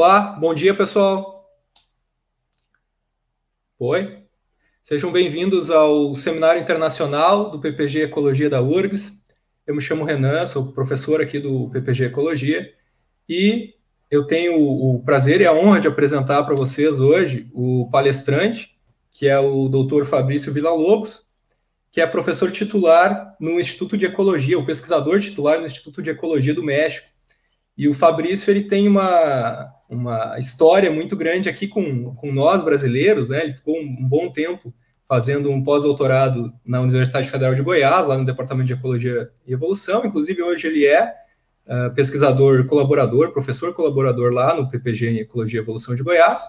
Olá, bom dia pessoal. Oi. Sejam bem-vindos ao Seminário Internacional do PPG Ecologia da URGS. Eu me chamo Renan, sou professor aqui do PPG Ecologia e eu tenho o prazer e a honra de apresentar para vocês hoje o palestrante, que é o Dr. Fabrício Villa-Lobos, que é professor titular no Instituto de Ecologia, o pesquisador titular no Instituto de Ecologia do México. E o Fabrício ele tem uma uma história muito grande aqui com, com nós brasileiros, né? Ele ficou um, bom tempo fazendo um pós-doutorado na Universidade Federal de Goiás, lá no Departamento de Ecologia e Evolução. Inclusive, hoje ele é uh, pesquisador colaborador, professor colaborador lá no PPG em Ecologia e Evolução de Goiás.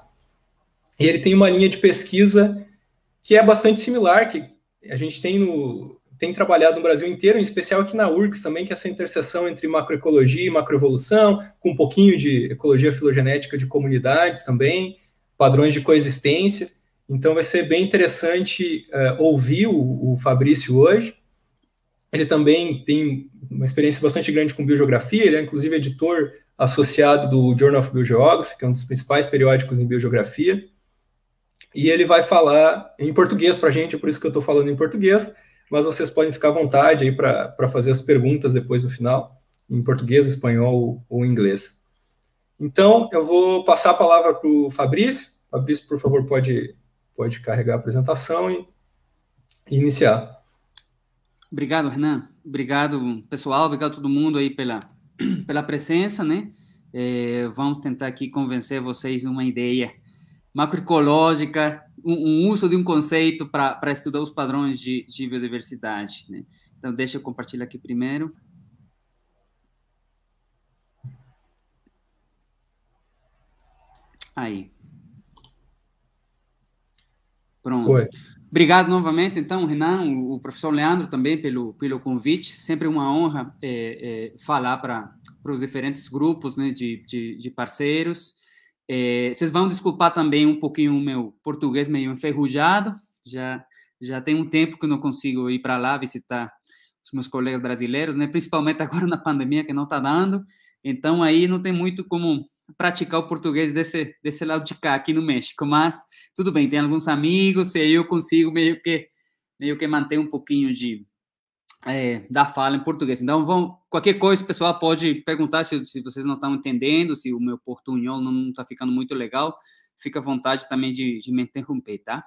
E ele tem uma linha de pesquisa que é bastante similar, que a gente tem no, tem trabalhado no Brasil inteiro, em especial aqui na URGS também, que é essa interseção entre macroecologia e macroevolução, com um pouquinho de ecologia filogenética de comunidades também, padrões de coexistência. Então vai ser bem interessante uh, ouvir o, o Fabrício hoje. Ele também tem uma experiência bastante grande com biogeografia, ele é inclusive editor associado do Journal of Biogeography, que é um dos principais periódicos em biogeografia. E ele vai falar em português para a gente, é por isso que eu estou falando em português mas vocês podem ficar à vontade aí para fazer as perguntas depois no final, em português, espanhol ou inglês. Então, eu vou passar a palavra para o Fabrício. Fabrício, por favor, pode, pode carregar a apresentação e, e iniciar. Obrigado, Renan. Obrigado, pessoal. Obrigado a todo mundo aí pela, pela presença, né? É, vamos tentar aqui convencer vocês de uma ideia macroecológica um, um, uso de um conceito para estudar os padrões de, de biodiversidade. Né? Então, deixa eu compartilhar aqui primeiro. Aí. Pronto. Foi. Obrigado novamente, então, Renan, o professor Leandro também pelo, pelo convite. Sempre uma honra é, é, falar para os diferentes grupos né, de, de, de parceiros. É, vocês vão desculpar também um pouquinho o meu português meio enferrujado. Já já tem um tempo que eu não consigo ir para lá visitar os meus colegas brasileiros, né? Principalmente agora na pandemia que não está dando. Então aí não tem muito como praticar o português desse desse lado de cá aqui no México, mas tudo bem. Tem alguns amigos e aí eu consigo meio que meio que manter um pouquinho de é, da fala em português. Então vão Qualquer coisa, o pessoal pode perguntar se, se vocês não estão entendendo, se o meu portunhol não está ficando muito legal. Fica à vontade também de, de me interromper, tá?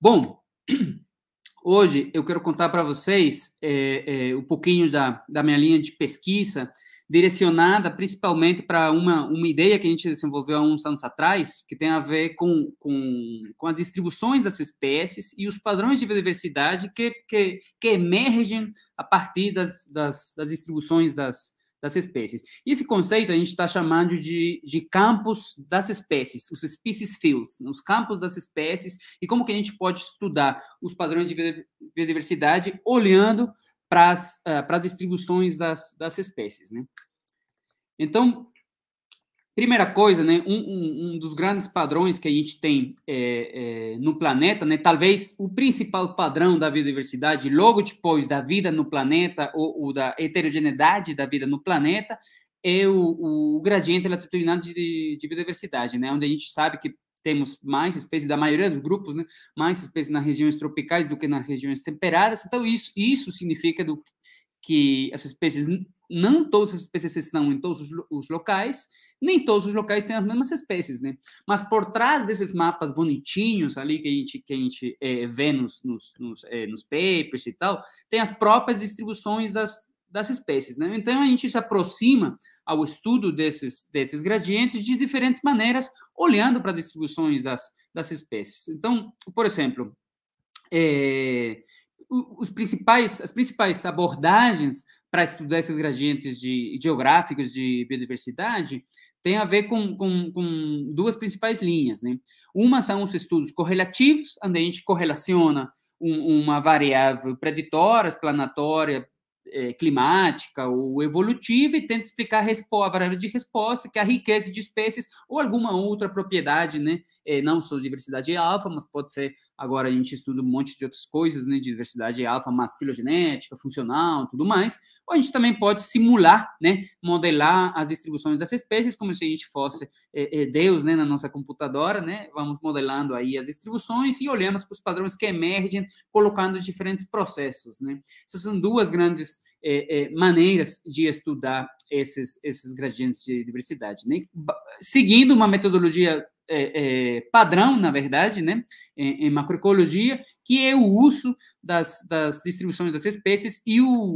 Bom, hoje eu quero contar para vocês é, é, um pouquinho da, da minha linha de pesquisa direcionada principalmente para uma, uma ideia que a gente desenvolveu há uns anos atrás, que tem a ver com, com, com as distribuições das espécies e os padrões de biodiversidade que, que, que emergem a partir das, das, das distribuições das, das espécies. Esse conceito a gente está chamando de, de campos das espécies, os species fields, né, os campos das espécies, e como que a gente pode estudar os padrões de biodiversidade olhando eh, para as, distribuições das, das espécies, né? Então, primeira coisa, né, um, um, um, dos grandes padrões que a gente tem é, é, no planeta, né, talvez o principal padrão da biodiversidade, logo depois da vida no planeta ou, ou da heterogeneidade da vida no planeta, é o, o gradiente latitudinal de, de biodiversidade, né, onde a gente sabe que temos mais espécies, da maioria dos grupos, né, mais espécies nas regiões tropicais do que nas regiões temperadas. Então, isso, isso significa do, que as espécies, não todas as espécies estão em todos os, os locais, nem todos os locais têm as mesmas espécies, né? Mas por trás desses mapas bonitinhos ali que a gente, que a gente é, vê nos, nos, nos, é, nos papers e tal, tem as próprias distribuições das, das espécies. Né? Então, a gente se aproxima ao estudo desses, desses gradientes de diferentes maneiras, olhando para as distribuições das, das espécies. Então, por exemplo, é, os principais, as principais abordagens para estudar esses gradientes de, geográficos de biodiversidade tem a ver com, com, com, duas principais linhas. Né? Uma são os estudos correlativos, onde a gente correlaciona um, uma variável preditora, explanatória, é, climática ou evolutiva e tenta explicar a, variável de resposta, que é a riqueza de espécies ou alguma outra propriedade, né? É, não só diversidade alfa, mas pode ser agora a gente estuda um monte de outras coisas, né? Diversidade alfa, mas filogenética, funcional, tudo mais. Ou a gente também pode simular, né? Modelar as distribuições das espécies como se a gente fosse é, é, Deus, né? Na nossa computadora, né? Vamos modelando aí as distribuições e olhamos para os padrões que emergem, colocando diferentes processos, né? Essas são duas grandes é, é, maneiras de estudar esses, esses gradientes de diversidade, né? seguindo uma metodologia é, é, padrão, na verdade, né? em, em macroecologia, que é o uso das, das distribuições das espécies e o,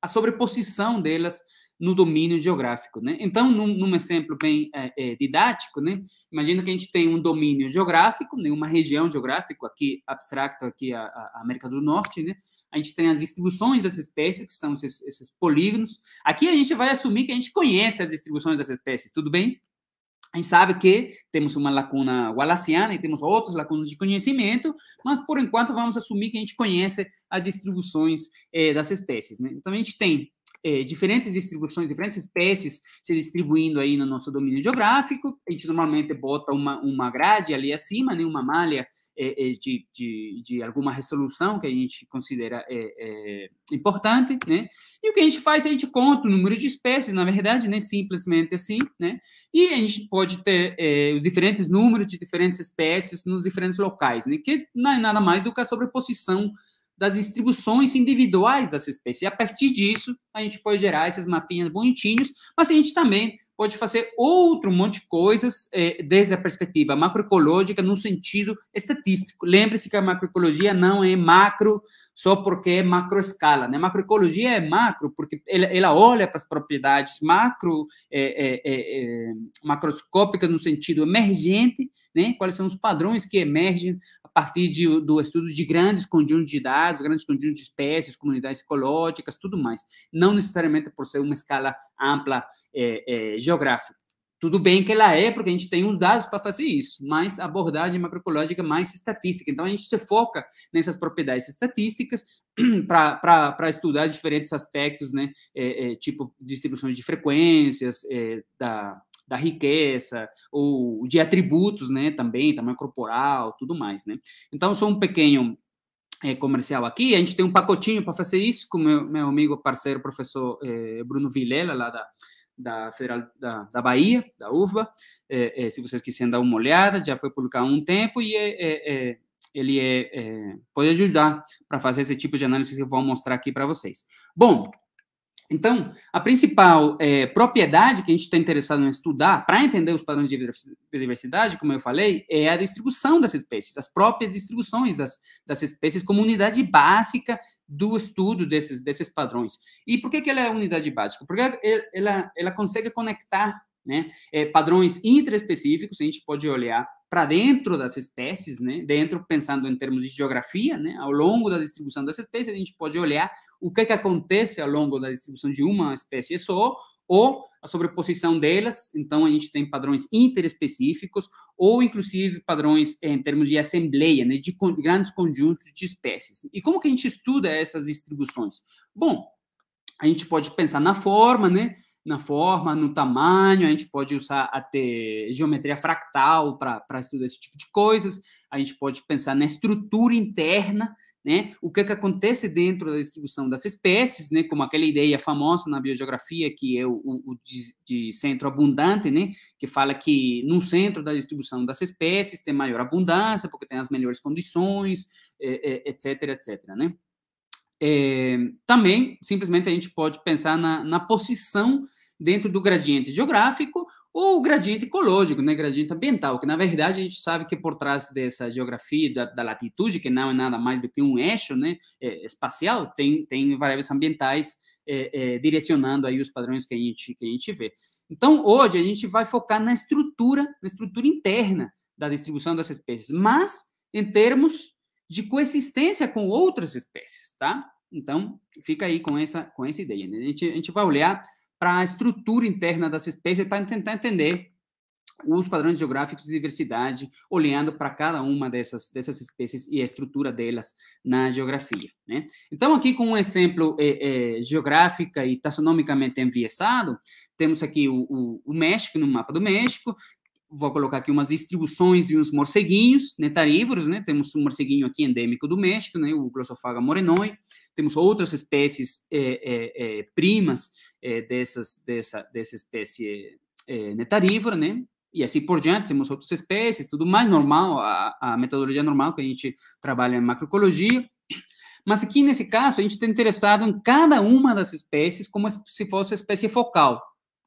a sobreposição delas no domínio geográfico. Né? Então, num, num exemplo bem é, é, didático, né? imagina que a gente tem um domínio geográfico, né? uma região geográfica, aqui abstracto, aqui a, a, América do Norte, né? a gente tem as distribuições das espécies, que são esses, esses polígonos. Aqui a gente vai assumir que a gente conhece as distribuições das espécies, tudo bem? A gente sabe que temos uma lacuna wallaciana e temos outras lacunas de conhecimento, mas por enquanto vamos assumir que a gente conhece as distribuições eh, das espécies. Né? Então a gente tem é, diferentes distribuições, diferentes espécies se distribuindo aí no nosso domínio geográfico. A gente normalmente bota uma, uma grade ali acima, né, uma malha é, é, de, de, de, alguma resolução que a gente considera importante. Né? E o que a gente faz? A gente conta o número de espécies, na verdade, né, simplesmente assim. Né? E a gente pode ter os diferentes números de diferentes espécies nos diferentes locais, né? que não é nada mais do que a sobreposição das distribuições individuais dessa espécie. E a partir disso, a gente pode gerar esses mapinhas bonitinhos, mas a gente também pode fazer outro monte de coisas é, desde a perspectiva macroecológica no sentido estatístico. Lembre-se que a macroecologia não é macro só porque é macroescala. Né? Macroecologia é macro porque ela, ela olha para as propriedades macro, é, é, macroscópicas no sentido emergente, né? quais são os padrões que emergem a partir de, do estudo de grandes conjuntos de dados, grandes conjuntos de espécies, comunidades ecológicas, tudo mais. Não necessariamente por ser uma escala ampla, é, geográfica. Tudo bem que ela é, porque a gente tem os dados para fazer isso, mas abordagem macroecológica é mais estatística. Então, a gente se foca nessas propriedades estatísticas para estudar diferentes aspectos, né? É, é, tipo distribuições de frequências, é, da, da riqueza, ou de atributos né? também, tamanho corporal, tudo mais. Né? Então, só um pequeno é, comercial aqui. A gente tem um pacotinho para fazer isso, com meu, meu amigo, parceiro, professor é, Bruno Vilela, lá da da Federal da, da Bahia, da UFBA. É, é, se vocês quiserem dar uma olhada, já foi publicado há um tempo e é, é, é ele é, pode ajudar para fazer esse tipo de análise que eu vou mostrar aqui para vocês. Bom, então, a principal é, propriedade que a gente está interessado em estudar para entender os padrões de biodiversidade, como eu falei, é a distribuição das espécies, as próprias distribuições das, das espécies como unidade básica do estudo desses, desses padrões. E por que, que ela é unidade básica? Porque ela, ela consegue conectar né? É, padrões intraespecíficos, a gente pode olhar para dentro das espécies, né? Dentro, pensando em termos de geografia, né? Ao longo da distribuição das espécies, a gente pode olhar o que, é que acontece ao longo da distribuição de uma espécie só, ou a sobreposição delas, então a gente tem padrões interespecíficos, ou inclusive padrões eh, em termos de assembleia, né, de grandes conjuntos de espécies. E como que a gente estuda essas distribuições? Bom, a gente pode pensar na forma, né, na forma, no tamanho, a gente pode usar até geometria fractal para estudar esse tipo de coisas, a gente pode pensar na estrutura interna, né? o que, é que acontece dentro da distribuição das espécies, né? como aquela ideia famosa na biogeografia, que é o, o, o de, de, centro abundante, né? que fala que no centro da distribuição das espécies tem maior abundância, porque tem as melhores condições, é, é, etc, etc. Né? É, também, simplesmente, a gente pode pensar na, na posição dentro do gradiente geográfico ou o gradiente ecológico, né, gradiente ambiental, que na verdade a gente sabe que por trás dessa geografia da, da latitude, que não é nada mais do que um eixo né, é, espacial, tem, tem variáveis ambientais é, é, direcionando aí os padrões que a, gente, que a gente vê. Então, hoje a gente vai focar na estrutura, na estrutura interna da distribuição das espécies, mas em termos de coexistência com outras espécies, tá? Então, fica aí com essa, com essa ideia. Né? A, gente, a gente vai olhar para a estrutura interna das espécies para tentar entender os padrões geográficos de diversidade, olhando para cada uma dessas, dessas espécies e a estrutura delas na geografia. Né? Então, aqui com um exemplo é, é, geográfica e taxonomicamente enviesado, temos aqui o, o, o México, no mapa do México, vou colocar aqui umas distribuições de uns morceguinhos netarívoros, né, né? Temos um morceguinho aqui endêmico do México, né? O Glossophaga morenoi. Temos outras espécies é, é, é, primas eh, dessas, dessa, dessa espécie eh, eh, netarívora, né, né? E assim por diante, temos outras espécies, tudo mais normal, a, a metodologia normal que a gente trabalha em macroecologia. Mas aqui, nesse caso, a gente está interessado em cada uma das espécies como se fosse espécie focal,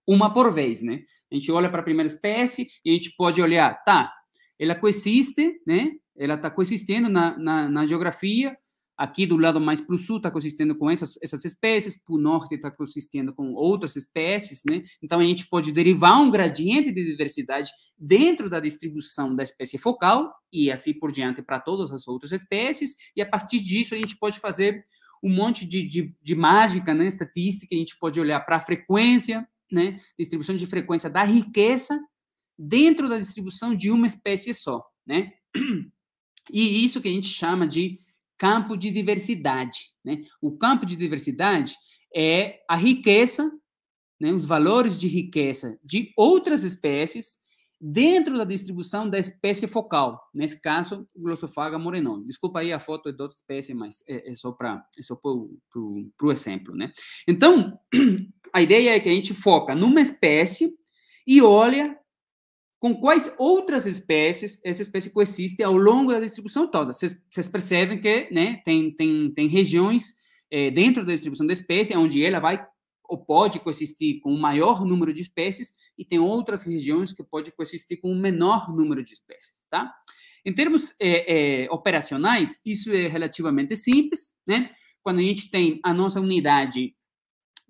uma por vez, né? A gente olha para a primeira espécie e a gente pode olhar, tá, ela coexiste, né? Ela está coexistindo na, na, na, geografia, aqui do lado mais para o sul está coexistindo com essas, essas espécies, para o norte está coexistindo com outras espécies, né? Então a gente pode derivar um gradiente de diversidade dentro da distribuição da espécie focal e assim por diante para todas as outras espécies, e a partir disso a gente pode fazer um monte de, de, de mágica, né, estatística, a gente pode olhar para a frequência né, distribuição de frequência da riqueza dentro da distribuição de uma espécie só, né? E isso que a gente chama de campo de diversidade, né? O campo de diversidade é a riqueza, né, os valores de riqueza de outras espécies dentro da distribuição da espécie focal, nesse caso, o Glossophaga morenone. Desculpa aí, a foto é de outra espécie, mas é, é só para é só o exemplo, né? Então, a ideia é que a gente foca numa espécie e olha com quais outras espécies essa espécie coexiste ao longo da distribuição toda. Vocês percebem que né, tem, tem, tem regiões é, dentro da distribuição da espécie onde ela vai ou pode coexistir com o um maior número de espécies e tem outras regiões que pode coexistir com o um menor número de espécies, tá? Em termos é, é, operacionais, isso é relativamente simples, né? Quando a gente tem a nossa unidade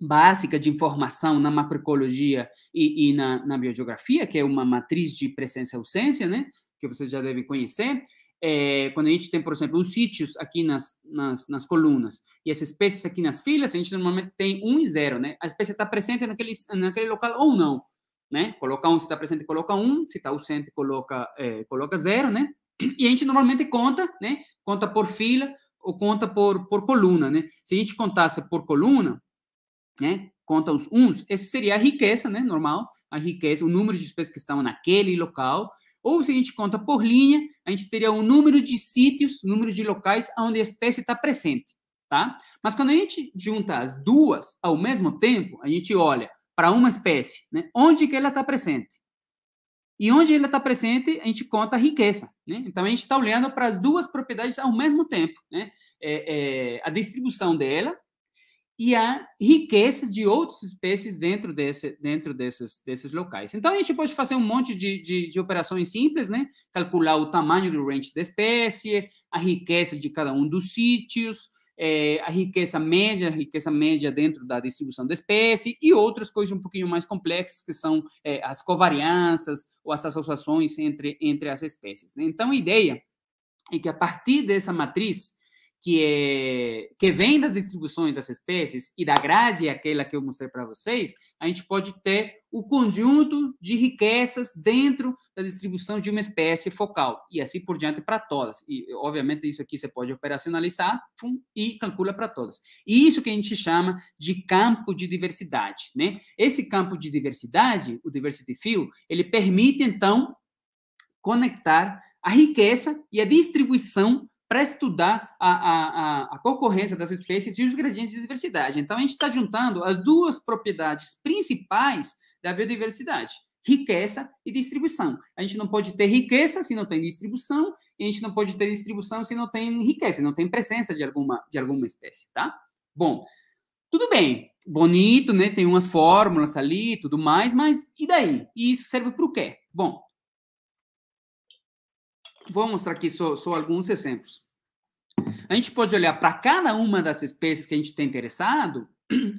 básica de informação na macroecologia e, e na, na, biogeografia, que é uma matriz de presença e ausência, né? que vocês já devem conhecer. É, quando a gente tem, por exemplo, os sítios aqui nas, nas, nas, colunas e as espécies aqui nas filas, a gente normalmente tem um e zero, né? A espécie está presente naquele, naquele local ou não, né? Coloca um, se está presente, coloca um, se está ausente, coloca, é, coloca zero, né? E a gente normalmente conta, né? Conta por fila ou conta por, por coluna, né? Se a gente contasse por coluna, né? Conta os uns, esse seria a riqueza, né? Normal, a riqueza, o número de espécies que estão naquele local. Ou se a gente conta por linha, a gente teria o número de sítios, número de locais onde a espécie está presente, tá? Mas quando a gente junta as duas ao mesmo tempo, a gente olha para uma espécie, né? Onde que ela está presente? E onde ela está presente, a gente conta a riqueza. Né? Então, a gente está olhando para as duas propriedades ao mesmo tempo. Né? É, é, a distribuição dela e a riquezas de outras espécies dentro, desse, dentro desses, desses locais. Então, a gente pode fazer um monte de, de, de, operações simples, né? calcular o tamanho do range da espécie, a riqueza de cada um dos sítios, é, a riqueza média, a riqueza média dentro da distribuição da espécie e outras coisas um pouquinho mais complexas, que são é, as covarianças ou as associações entre, entre as espécies. Né? Então, a ideia é que, a partir dessa matriz, que, é, que vem das distribuições das espécies e da grade, aquela que eu mostrei para vocês, a gente pode ter o conjunto de riquezas dentro da distribuição de uma espécie focal, e assim por diante para todas. E, obviamente, isso aqui você pode operacionalizar pum, e calcula para todas. E isso que a gente chama de campo de diversidade. Né? Esse campo de diversidade, o diversity field, ele permite, então, conectar a riqueza e a distribuição para estudar a, a, a, concorrência das espécies e os gradientes de diversidade. Então, a gente está juntando as duas propriedades principais da biodiversidade, riqueza e distribuição. A gente não pode ter riqueza se não tem distribuição, e a gente não pode ter distribuição se não tem riqueza, se não tem presença de alguma, de alguma espécie, tá? Bom, tudo bem, bonito, né? Tem umas fórmulas ali tudo mais, mas e daí? E isso serve para o quê? Bom, Vou mostrar aqui só, só alguns exemplos. A gente pode olhar para cada uma das espécies que a gente está interessado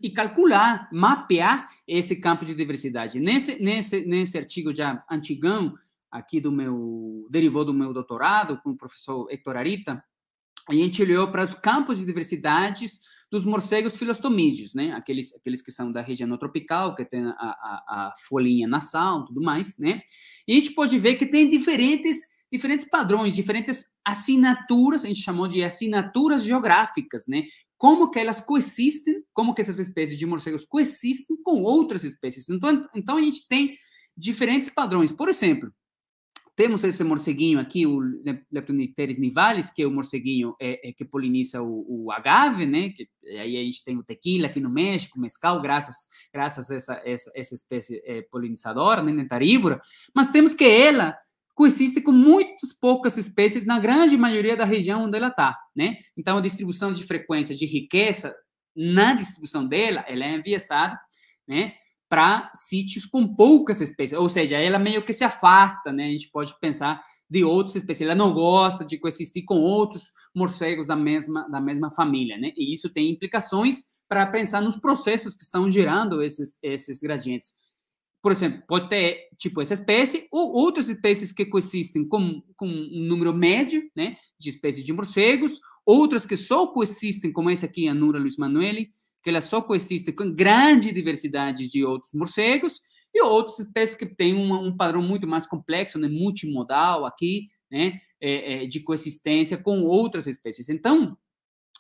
e calcular, mapear esse campo de diversidade. Nesse, nesse, nesse artigo já antigão, aqui do meu, derivou do meu doutorado com o professor Hector Arita, a gente olhou para os campos de diversidades dos morcegos filostomídeos, né? Aqueles, aqueles que são da região tropical, que tem a, a, a folhinha nasal, tudo mais, né? E a gente pode ver que tem diferentes diferentes padrões, diferentes assinaturas, a gente chamou de assinaturas geográficas, né? Como que elas coexistem, como que essas espécies de morcegos coexistem com outras espécies. Então, então a gente tem diferentes padrões. Por exemplo, temos esse morceguinho aqui, o Leptoniteres nivalis, que é o morceguinho é, é, que poliniza o, o, agave, né? Que, aí a gente tem o tequila aqui no México, o mescal, graças, graças a essa, essa, essa espécie é, polinizadora, né? Nentarívora. Mas temos que ela coexiste com muitas poucas espécies na grande maioria da região onde ela está, né? Então, a distribuição de frequência de riqueza na distribuição dela, ela é enviesada, né? Para sítios com poucas espécies, ou seja, ela meio que se afasta, né? A gente pode pensar de outras espécies, ela não gosta de coexistir com outros morcegos da mesma, da mesma família, né? E isso tem implicações para pensar nos processos que estão gerando esses, esses gradientes por exemplo, pode ter, tipo, essa espécie ou outras espécies que coexistem com, com um número médio, né, de espécies de morcegos, outras que só coexistem, como essa aqui, a Nura Luiz Manueli, que ela só coexiste com grande diversidade de outros morcegos, e outras espécies que têm um, um padrão muito mais complexo, né, multimodal aqui, né, é, é, de coexistência com outras espécies. Então,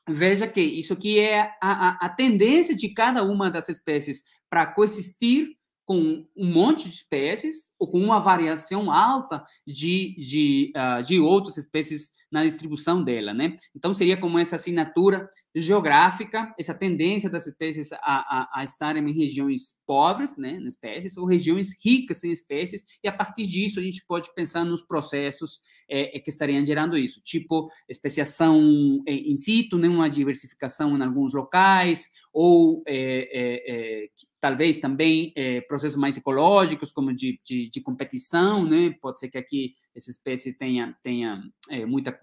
veja que isso aqui é a, a, a tendência de cada uma das espécies para coexistir com um monte de espécies ou com uma variação alta de, de, uh, de outras espécies na distribuição dela, né? Então, seria como essa assinatura geográfica, essa tendência das espécies a, a, a estarem em regiões pobres, né, em espécies, ou regiões ricas em espécies, e a partir disso a gente pode pensar nos processos é, é que estariam gerando isso, tipo especiação é, in situ, né, uma diversificação em alguns locais, ou é, é, é talvez também é, processos mais ecológicos, como de, de, de, competição, né? Pode ser que aqui essa espécie tenha, tenha é, muita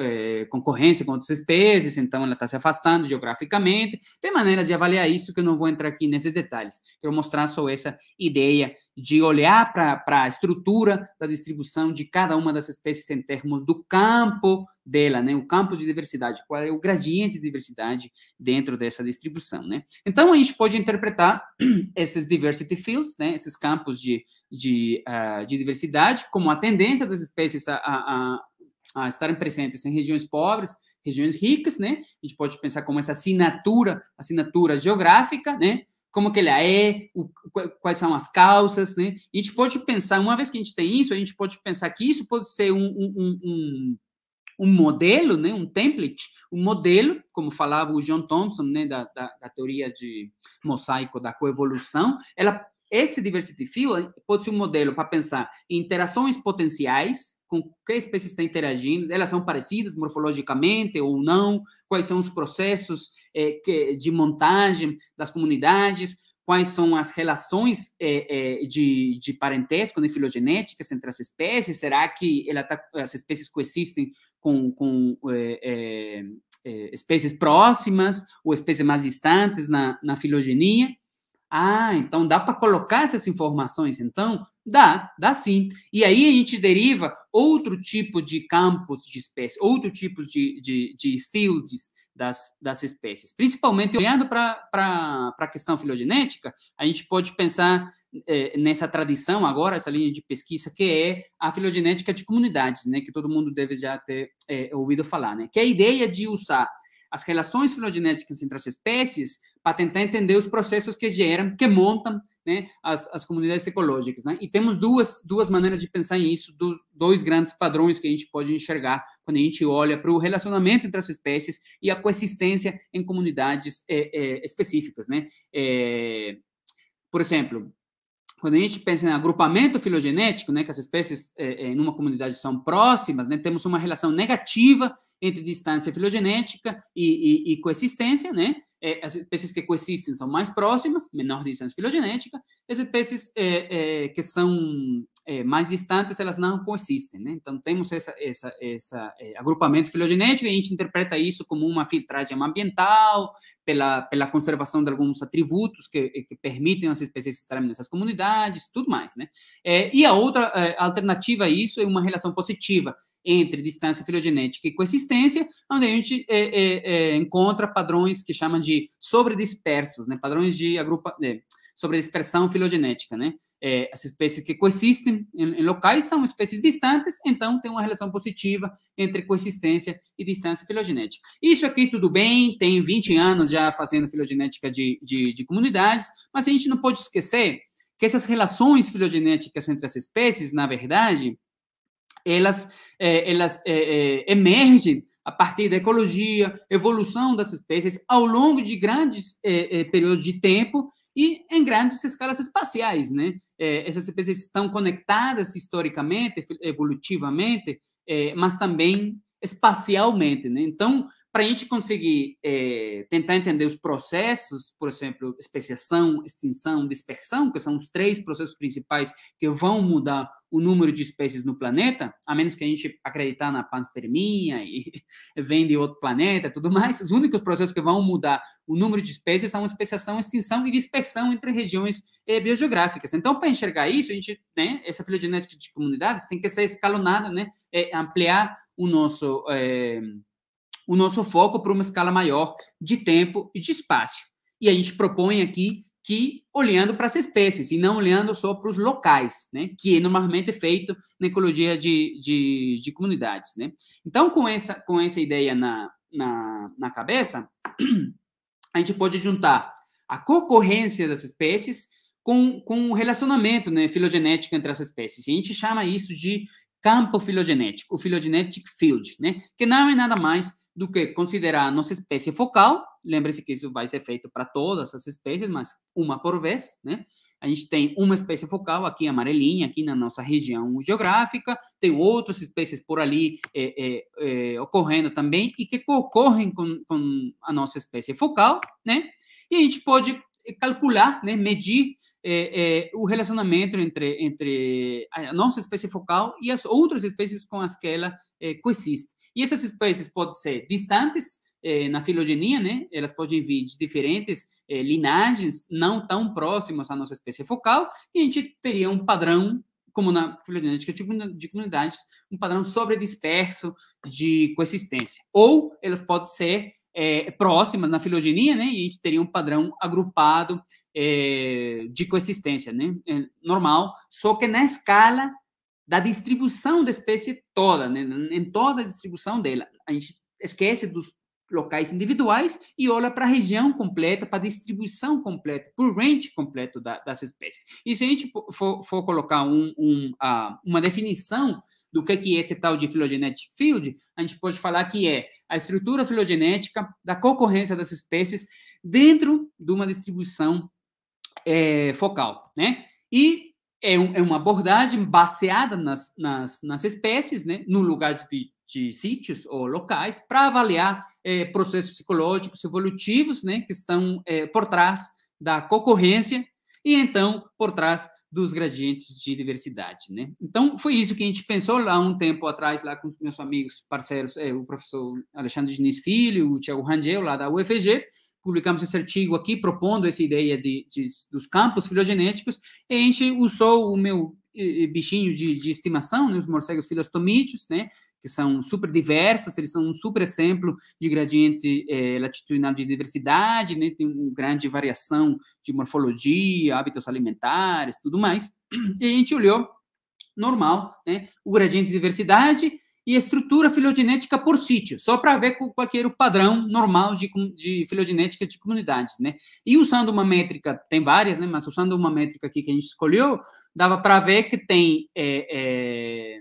é, concorrência com outras espécies, então ela está se afastando geograficamente. Tem maneiras de avaliar isso que eu não vou entrar aqui nesses detalhes. Quero mostrar só essa ideia de olhar para a estrutura da distribuição de cada uma das espécies em termos do campo dela, né? O campo de diversidade, qual é o gradiente de diversidade dentro dessa distribuição, né? Então a gente pode interpretar esses diversity fields, né, esses campos de, de, uh, de diversidade, como a tendência das espécies a, a, a, estarem presentes em regiões pobres, regiões ricas, né, a gente pode pensar como essa assinatura, assinatura geográfica, né, como que ela é, o, quais são as causas, né, a gente pode pensar, uma vez que a gente tem isso, a gente pode pensar que isso pode ser um, um, um um modelo, né, um template, um modelo, como falava o John Thompson, né, da, da, da teoria de mosaico da coevolução, ela esse diversity field pode ser um modelo para pensar em interações potenciais, com que espécies estão interagindo, elas são parecidas morfologicamente ou não, quais são os processos é, que, de montagem das comunidades, quais são as relações é, é, de, de parentesco, né, filogenéticas entre as espécies, será que ela tá, as espécies coexistem com, com é, espécies próximas ou espécies mais distantes na, na filogenia? Ah, então dá para colocar essas informações, então? Dá, dá sim. E aí a gente deriva outro tipo de campos de espécies, outro tipo de, de, de fields das, das espécies. Principalmente olhando para a questão filogenética, a gente pode pensar eh, nessa tradição agora, essa linha de pesquisa, que é a filogenética de comunidades, né, que todo mundo deve já ter eh, ouvido falar, né, que é a ideia de usar as relações filogenéticas entre as espécies para tentar entender os processos que geram, que montam né, as, as comunidades ecológicas. Né? E temos duas, duas maneiras de pensar isso, dos, dois grandes padrões que a gente pode enxergar quando a gente olha para o relacionamento entre as espécies e a coexistência em comunidades é, é, específicas. Né? É, por exemplo, quando a gente pensa em agrupamento filogenético, né, que as espécies é, em é, uma comunidade são próximas, né, temos uma relação negativa entre distância filogenética e, e, e coexistência, né, é, as espécies que coexistem são mais próximas, menor distância filogenética, as espécies é, é que são é, mais distantes, elas não coexistem. Né? Então, temos esse essa, essa, é, agrupamento filogenético e a gente interpreta isso como uma filtragem ambiental, pela, pela conservação de alguns atributos que, que permitem as espécies estarem nessas comunidades, tudo mais. Né? É, e a outra é, alternativa a isso é uma relação positiva entre distância filogenética e coexistência, onde a gente é, é, encontra padrões que chamam de sobredispersos, né? padrões de agrupamento sobre a dispersão filogenética, né? É, as espécies que coexistem em, em, locais são espécies distantes, então tem uma relação positiva entre coexistência e distância filogenética. Isso aqui tudo bem, tem 20 anos já fazendo filogenética de, de, de comunidades, mas a gente não pode esquecer que essas relações filogenéticas entre as espécies, na verdade, elas, é, elas é, é emergem a partir da ecologia, evolução das espécies ao longo de grandes é, é, períodos de tempo e em grandes escalas espaciais, né? É, essas espécies estão conectadas historicamente, evolutivamente, mas também espacialmente, né? Então, para a gente conseguir é, tentar entender os processos, por exemplo, especiação, extinção, dispersão, que são os três processos principais que vão mudar o número de espécies no planeta, a menos que a gente acreditar na panspermia e vem de outro planeta, tudo mais, os únicos processos que vão mudar o número de espécies são especiação, extinção e dispersão entre regiões eh, biogeográficas. Então, para enxergar isso, a gente, né, essa filogenética de comunidades tem que ser escalonada, né, é, ampliar o nosso eh, o nosso foco para uma escala maior de tempo e de espaço. E a gente propõe aqui que olhando para as espécies e não olhando só para os locais, né? Que é normalmente feito na ecologia de, de, de comunidades, né? Então, com essa, com essa ideia na, na, na cabeça, a gente pode juntar a concorrência das espécies com, com o relacionamento né, filogenético entre as espécies. E a gente chama isso de campo filogenético, o filogenetic field, né? Que não é nada mais do que considerar a nossa espécie focal. Lembre-se que isso vai ser feito para todas as espécies, mas uma por vez, né? A gente tem uma espécie focal aqui amarelinha, aqui na nossa região geográfica, tem outras espécies por ali é, é, é, ocorrendo também e que ocorrem com, com a nossa espécie focal, né? E a gente pode eh, calcular, né, medir é, é, o relacionamento entre, entre a nossa espécie focal e as outras espécies com as que ela é, coexiste. E essas espécies podem ser distantes eh, na filogenia, né? Elas podem vir de diferentes eh, não tão próximas à nossa espécie focal, e a gente teria um padrão, como na filogenética de comunidades, um padrão sobredisperso de coexistência. Ou elas podem ser é, próximas na filogenia, né? E a gente teria um padrão agrupado é, de coexistência, né? É normal, só que na escala da distribuição da espécie toda, né? em toda a distribuição dela. A gente esquece dos locais individuais e olha para a região completa, para a distribuição completa, para o range completo da, das espécies. E se a gente for, for colocar um, um, uh, uma definição do que é, é esse tal de phylogenetic field, a gente pode falar que é a estrutura filogenética da concorrência das espécies dentro de uma distribuição é, focal, né? E é, um, é uma abordagem baseada nas, nas, nas espécies, né, no lugar de, de sítios ou locais, para avaliar é, processos psicológicos evolutivos né, que estão é, por trás da concorrência e, então, por trás dos gradientes de diversidade, né? Então, foi isso que a gente pensou lá um tempo atrás, lá com os meus amigos, parceiros, é, o professor Alexandre Diniz Filho, o Tiago Rangel, lá da UFG, publicamos esse artigo aqui propondo essa ideia de, de dos campos filogenéticos, e a gente usou o meu eh, eh, bichinho de, de estimação, né, os morcegos filostomídeos, né, que são super diversos, eles são um super exemplo de gradiente é, latitudinal de diversidade, né, tem uma grande variação de morfologia, hábitos alimentares, tudo mais. E a gente olhou normal, né, o gradiente de diversidade e estrutura filogenética por sítio, só para ver com aquele padrão normal de, de filogenética de comunidades, né? E usando uma métrica, tem várias, né? Mas usando uma métrica aqui que a gente escolheu, dava para ver que tem é, é,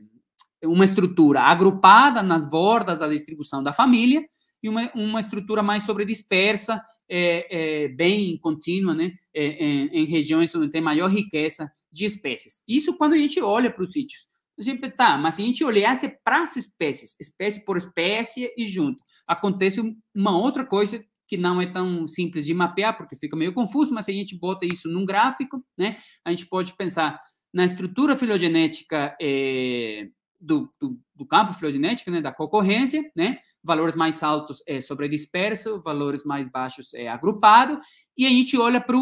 uma estrutura agrupada nas bordas da distribuição da família e uma, uma estrutura mais sobredispersa, é, é bem contínua, né? É, é, em regiões onde tem maior riqueza de espécies. Isso quando a gente olha para os sítios. Sempre tá, mas se a gente olhasse é para as espécies, espécie por espécie e junto, acontece uma outra coisa que não é tão simples de mapear, porque fica meio confuso, mas se a gente bota isso num gráfico, né, a gente pode pensar na estrutura filogenética é, do, do, do, campo filogenético, né, da concorrência, né, valores mais altos é sobredisperso, valores mais baixos é agrupado, e a gente olha para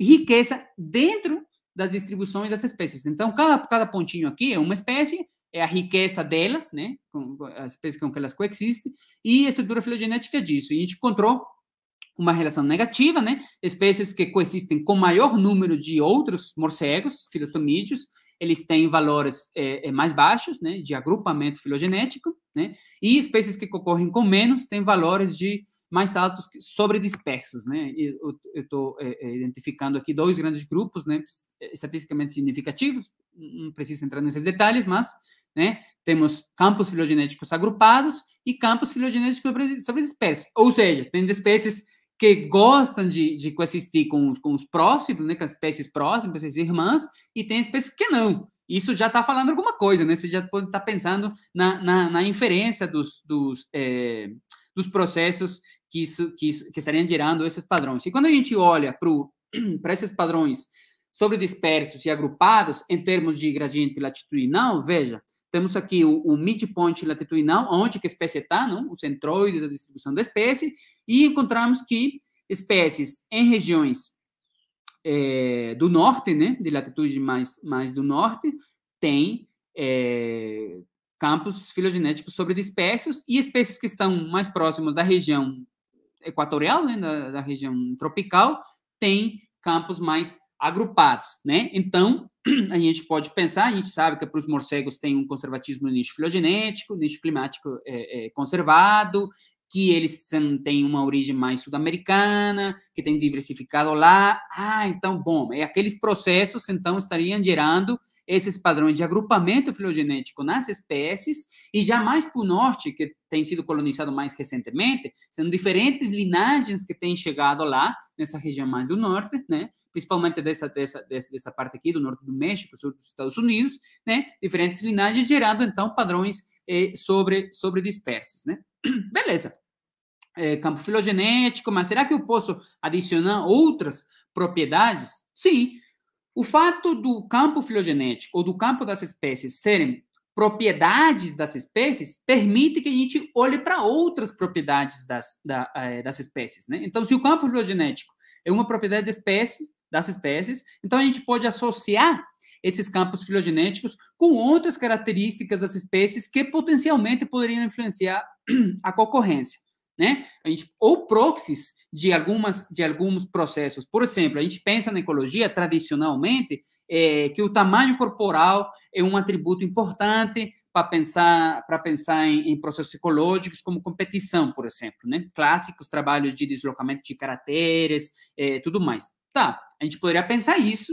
riqueza dentro das distribuições das espécies. Então, cada, cada pontinho aqui é uma espécie, é a riqueza delas, né, com, as espécies com que elas coexistem, e a estrutura filogenética disso. E a gente encontrou uma relação negativa, né, espécies que coexistem com maior número de outros morcegos, filostomídeos, eles têm valores é, é, mais baixos, né, de agrupamento filogenético, né, e espécies que ocorrem com menos têm valores de mais altos sobre dispersos, né? Eu estou é, é, identificando aqui dois grandes grupos, né? É, estatisticamente significativos, não preciso entrar nesses detalhes, mas né? Temos campos filogenéticos agrupados e campos filogenéticos sobre, sobre espécies. Ou seja, tem espécies que gostam de, de coexistir com, com os próximos, né? com as espécies próximas, as espécies irmãs, e tem espécies que não. Isso já está falando alguma coisa, né? Você já pode estar tá pensando na, na, na, inferência dos, dos, é, dos processos que, isso, que, isso, que estariam gerando esses padrões. E quando a gente olha para esses padrões sobre dispersos e agrupados em termos de gradiente latitudinal, veja, temos aqui o, o midpoint latitudinal, onde que a espécie está, o centroide da distribuição da espécie, e encontramos que espécies em regiões é, do norte, né, de latitude mais, mais do norte, têm é, campos filogenéticos sobre dispersos e espécies que estão mais próximas da região equatorial, né, da, da região tropical, tem campos mais agrupados, né? Então, a gente pode pensar, a gente sabe que para os morcegos tem um conservatismo no nicho filogenético, nicho climático é, é, conservado, que eles têm uma origem mais sul-americana, que tem diversificado lá. Ah, então, bom, é aqueles processos então estariam gerando esses padrões de agrupamento filogenético nas espécies e já mais para o norte, que tem sido colonizado mais recentemente, são diferentes linhagens que têm chegado lá, nessa região mais do norte, né? principalmente dessa, dessa, dessa, parte aqui do norte do México, sul dos Estados Unidos, né? diferentes linhagens gerando, então, padrões eh, sobre, sobre dispersos. Né? Beleza é, campo filogenético, mas será que eu posso adicionar outras propriedades? Sim. O fato do campo filogenético ou do campo das espécies serem propriedades das espécies permite que a gente olhe para outras propriedades das, da, é, das espécies. Né? Então, se o campo filogenético é uma propriedade de espécies, das espécies, então a gente pode associar esses campos filogenéticos com outras características das espécies que potencialmente poderiam influenciar a concorrência né? A gente, ou proxies de algumas de alguns processos. Por exemplo, a gente pensa na ecologia tradicionalmente é, que o tamanho corporal é um atributo importante para pensar para pensar em, em, processos ecológicos como competição, por exemplo, né? Clássicos trabalhos de deslocamento de caracteres, é, tudo mais. Tá? A gente poderia pensar isso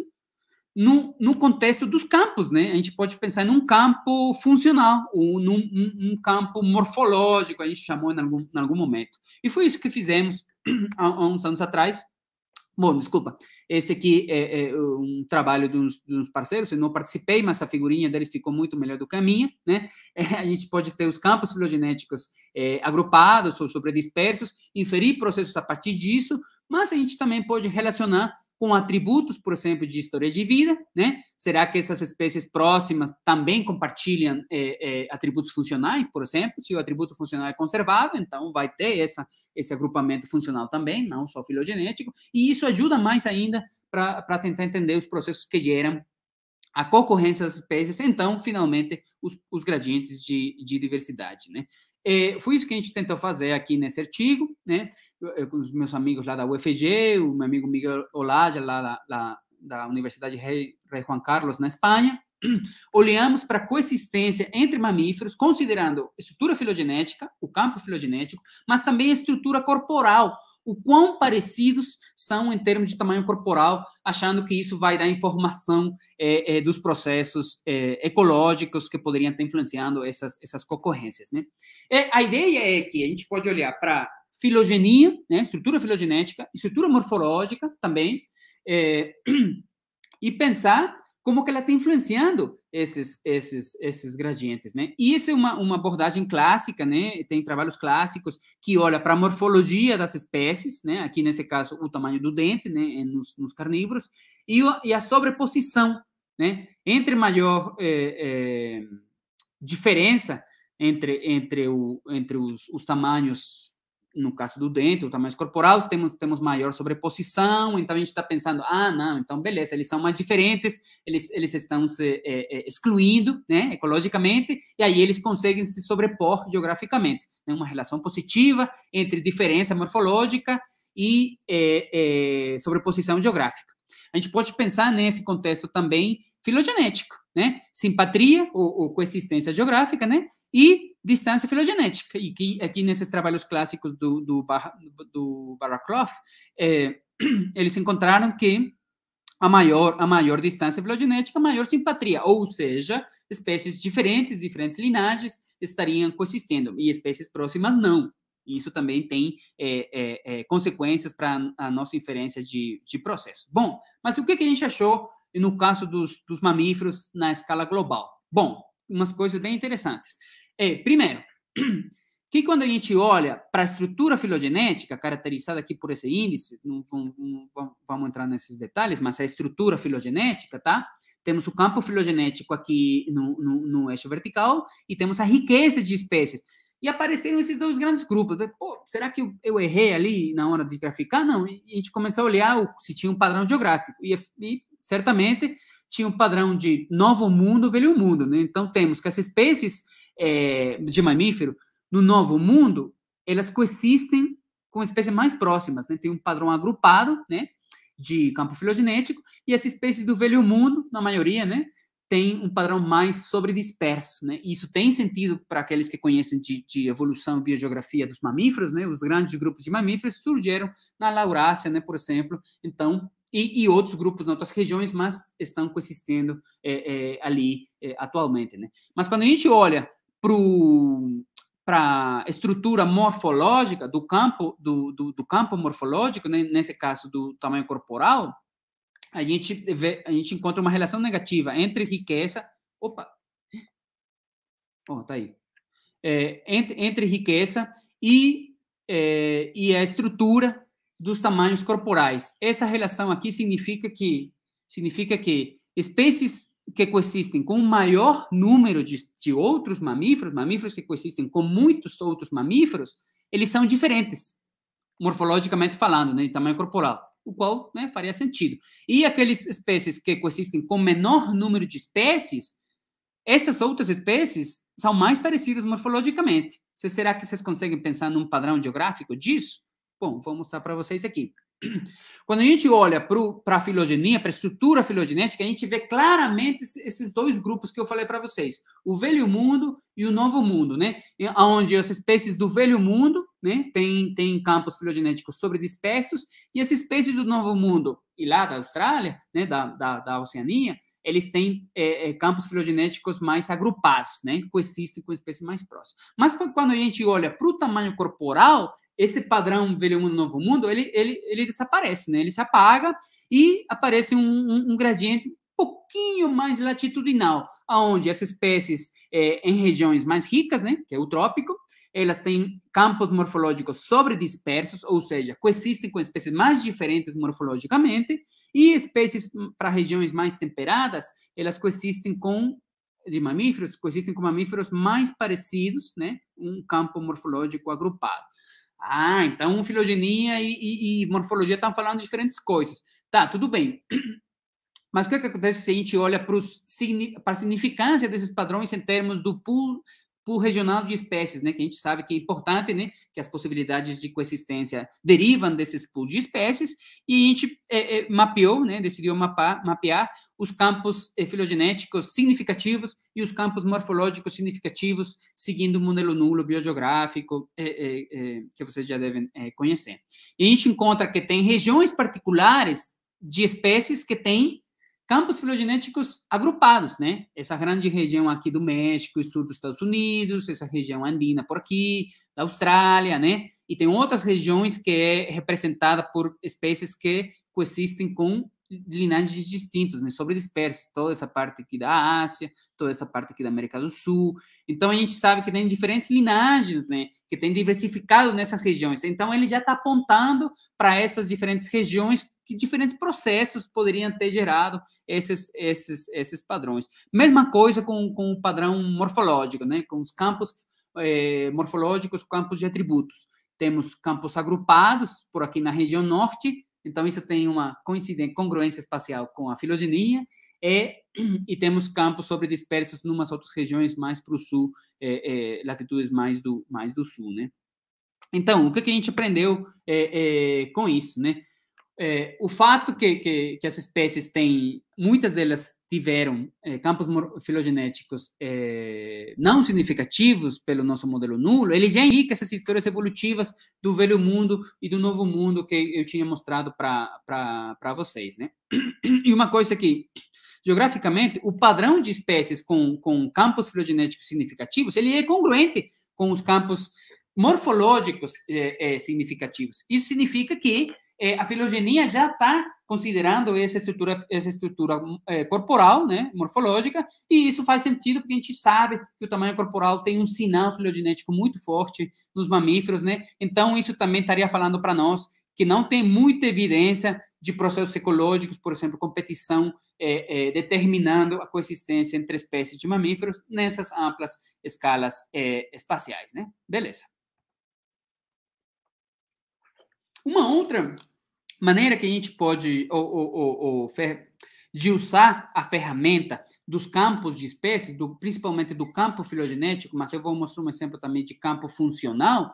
no, no contexto dos campos, né? A gente pode pensar num campo funcional, ou num um, um campo morfológico, a gente chamou em algum, em algum momento. E foi isso que fizemos há, há uns anos atrás. Bom, desculpa, esse aqui é, é um trabalho dos, dos, parceiros, eu não participei, mas a figurinha deles ficou muito melhor do caminho, né? É, a gente pode ter os campos filogenéticos é, agrupados ou sobre dispersos, inferir processos a partir disso, mas a gente também pode relacionar com atributos, por exemplo, de história de vida, né? Será que essas espécies próximas também compartilham é, é, atributos funcionais, por exemplo? Se o atributo funcional é conservado, então vai ter essa, esse agrupamento funcional também, não só filogenético, e isso ajuda mais ainda para tentar entender os processos que geram a concorrência das espécies, então, finalmente, os, os gradientes de, de diversidade, né? É, foi isso que a gente tentou fazer aqui nesse artigo, né? Eu, eu, com os meus amigos lá da UFG, o meu amigo Miguel Olaya, lá da, da Universidade Rei, Rei Juan Carlos, na Espanha. Olhamos para a coexistência entre mamíferos, considerando estrutura filogenética, o campo filogenético, mas também a estrutura corporal, o quão parecidos são em termos de tamanho corporal, achando que isso vai dar informação é, é, dos processos é, ecológicos que poderiam estar influenciando essas, essas concorrências. Né? É, a ideia é que a gente pode olhar para filogenia, né, estrutura filogenética, estrutura morfológica também, é, e pensar como que ela está influenciando esses, esses, esses gradientes, né? E isso é uma, uma abordagem clássica, né? Tem trabalhos clássicos que olha para a morfologia das espécies, né? Aqui nesse caso o tamanho do dente, né? É nos, nos carnívoros e, o, e a sobreposição, né? Entre maior é, é, diferença entre entre o entre os, os tamanhos no caso do dente, o tamanho corporal, temos, temos maior sobreposição, então a gente está pensando, ah, não, então beleza, eles são mais diferentes, eles, eles estão se é, é, excluindo, né, ecologicamente, e aí eles conseguem se sobrepor geograficamente. Né, uma relação positiva entre diferença morfológica e é, é, sobreposição geográfica. A gente pode pensar nesse contexto também filogenético, né? Simpatria ou, ou coexistência geográfica, né? E distância filogenética, e que aqui é nesses trabalhos clássicos do, do, do Barraclough, eh, é, eles encontraram que a maior, a maior distância filogenética, maior simpatria, ou seja, espécies diferentes, diferentes linhagens estariam coexistindo e espécies próximas não. Isso também tem é, é, consequências para a nossa inferência de, de processo. Bom, mas o que, que a gente achou no caso dos, dos mamíferos na escala global? Bom, umas coisas bem interessantes. É, primeiro, que quando a gente olha para a estrutura filogenética, caracterizada aqui por esse índice, não, não, não, vamos entrar nesses detalhes, mas é a estrutura filogenética, tá? Temos o campo filogenético aqui no, no, no eixo vertical e temos a riqueza de espécies. E apareceram esses dois grandes grupos. Pô, será que eu errei ali na hora de graficar? Não. E a gente começou a olhar se tinha um padrão geográfico. E, e certamente tinha um padrão de novo mundo, velho mundo. Né? Então temos que as espécies é, de mamífero, no Novo Mundo, elas coexistem com espécies mais próximas, né? Tem um padrão agrupado, né? De campo filogenético, e as espécies do Velho Mundo, na maioria, né? Tem um padrão mais sobredisperso, né? isso tem sentido para aqueles que conhecem de, de evolução e biogeografia dos mamíferos, né? Os grandes grupos de mamíferos surgiram na Laurácia, né? Por exemplo, então e, e, outros grupos em outras regiões, mas estão coexistindo é, é, ali é, atualmente. Né? Mas quando a gente olha para a estrutura morfológica do campo, do, do, do, campo morfológico, né, nesse caso do tamanho corporal, a gente, vê, a gente encontra uma relação negativa entre riqueza. Opa! Oh, tá aí. É, entre, entre riqueza e, é, e a estrutura dos tamanhos corporais. Essa relação aqui significa que significa que espécies que coexistem com o um maior número de, de outros mamíferos, mamíferos que coexistem com muitos outros mamíferos, eles são diferentes, morfologicamente falando, né, de tamanho corporal, o qual né, faria sentido. E aquelas espécies que coexistem com menor número de espécies, essas outras espécies são mais parecidas morfologicamente. Será que vocês conseguem pensar num padrão geográfico disso? Bom, vou mostrar para vocês aqui. Quando a gente olha para a filogenia, para a estrutura filogenética, a gente vê claramente esses dois grupos que eu falei para vocês, o velho mundo e o novo mundo, né? Onde as espécies do velho mundo, né, tem, tem campos filogenéticos sobredispersos, e as espécies do novo mundo, e lá da Austrália, né, da, da, da Oceania, eles têm é, é, campos filogenéticos mais agrupados, né? coexistem com espécies mais próximas. Mas quando a gente olha para o tamanho corporal, esse padrão Velho Mundo Novo Mundo, ele, ele, ele desaparece, né? ele se apaga e aparece um, um, um gradiente um pouquinho mais latitudinal, aonde as espécies é, em regiões mais ricas, né, que é o trópico, elas têm campos morfológicos sobredispersos, ou seja, coexistem com espécies mais diferentes morfologicamente, e espécies para regiões mais temperadas, elas coexistem com de mamíferos, coexistem com mamíferos mais parecidos, né? Um campo morfológico agrupado. Ah, então filogenia e, e, e morfologia estão falando de diferentes coisas. Tá, tudo bem. Mas o que, é que acontece se a gente olha para a significância desses padrões em termos do pool por regional de espécies, né, que a gente sabe que é importante, né, que as possibilidades de coexistência derivam desses pools de espécies, e a gente é, é, mapeou, né, decidiu mapar, mapear os campos é, filogenéticos significativos e os campos morfológicos significativos, seguindo o modelo nulo biogeográfico, eh, eh, que vocês já devem conhecer. E a gente encontra que tem regiões particulares de espécies que têm campos filogenéticos agrupados, né? Essa grande região aqui do México e sul dos Estados Unidos, essa região andina por aqui, da Austrália, né? E tem outras regiões que é representada por espécies que coexistem com linagens distintos, né? Sobre toda essa parte aqui da Ásia, toda essa parte aqui da América do Sul. Então a gente sabe que tem diferentes linagens, né? Que tem diversificado nessas regiões. Então ele já está apontando para essas diferentes regiões que diferentes processos poderiam ter gerado esses, esses, esses padrões. Mesma coisa com, com o padrão morfológico, né? com os campos é, morfológicos, campos de atributos. Temos campos agrupados por aqui na região norte, então isso tem uma coincidência, congruência espacial com a filogenia, e, e temos campos sobre dispersos em umas outras regiões mais para o sul, é, é, latitudes mais do, mais do sul, né? Então, o que, que a gente aprendeu é, é, com isso, né? É, o fato que, que, que, as espécies têm, muitas delas tiveram é, campos filogenéticos é, não significativos pelo nosso modelo nulo, ele já indica essas histórias evolutivas do velho mundo e do novo mundo que eu tinha mostrado para vocês. Né? E uma coisa que, geograficamente, o padrão de espécies com, com campos filogenéticos significativos, ele é congruente com os campos morfológicos significativos. Isso significa que é, a filogenia já está considerando essa estrutura, essa estrutura é, eh, corporal, né, morfológica, e isso faz sentido porque a gente sabe que o tamanho corporal tem um sinal filogenético muito forte nos mamíferos, né? Então isso também estaria falando para nós que não tem muita evidência de processos ecológicos, por exemplo, competição é, é, determinando a coexistência entre espécies de mamíferos nessas amplas escalas espaciais, né? Beleza. Uma outra maneira que a gente pode ou, ou, usar a ferramenta dos campos de espécies, do, principalmente do campo filogenético, mas eu vou mostrar um exemplo também de campo funcional,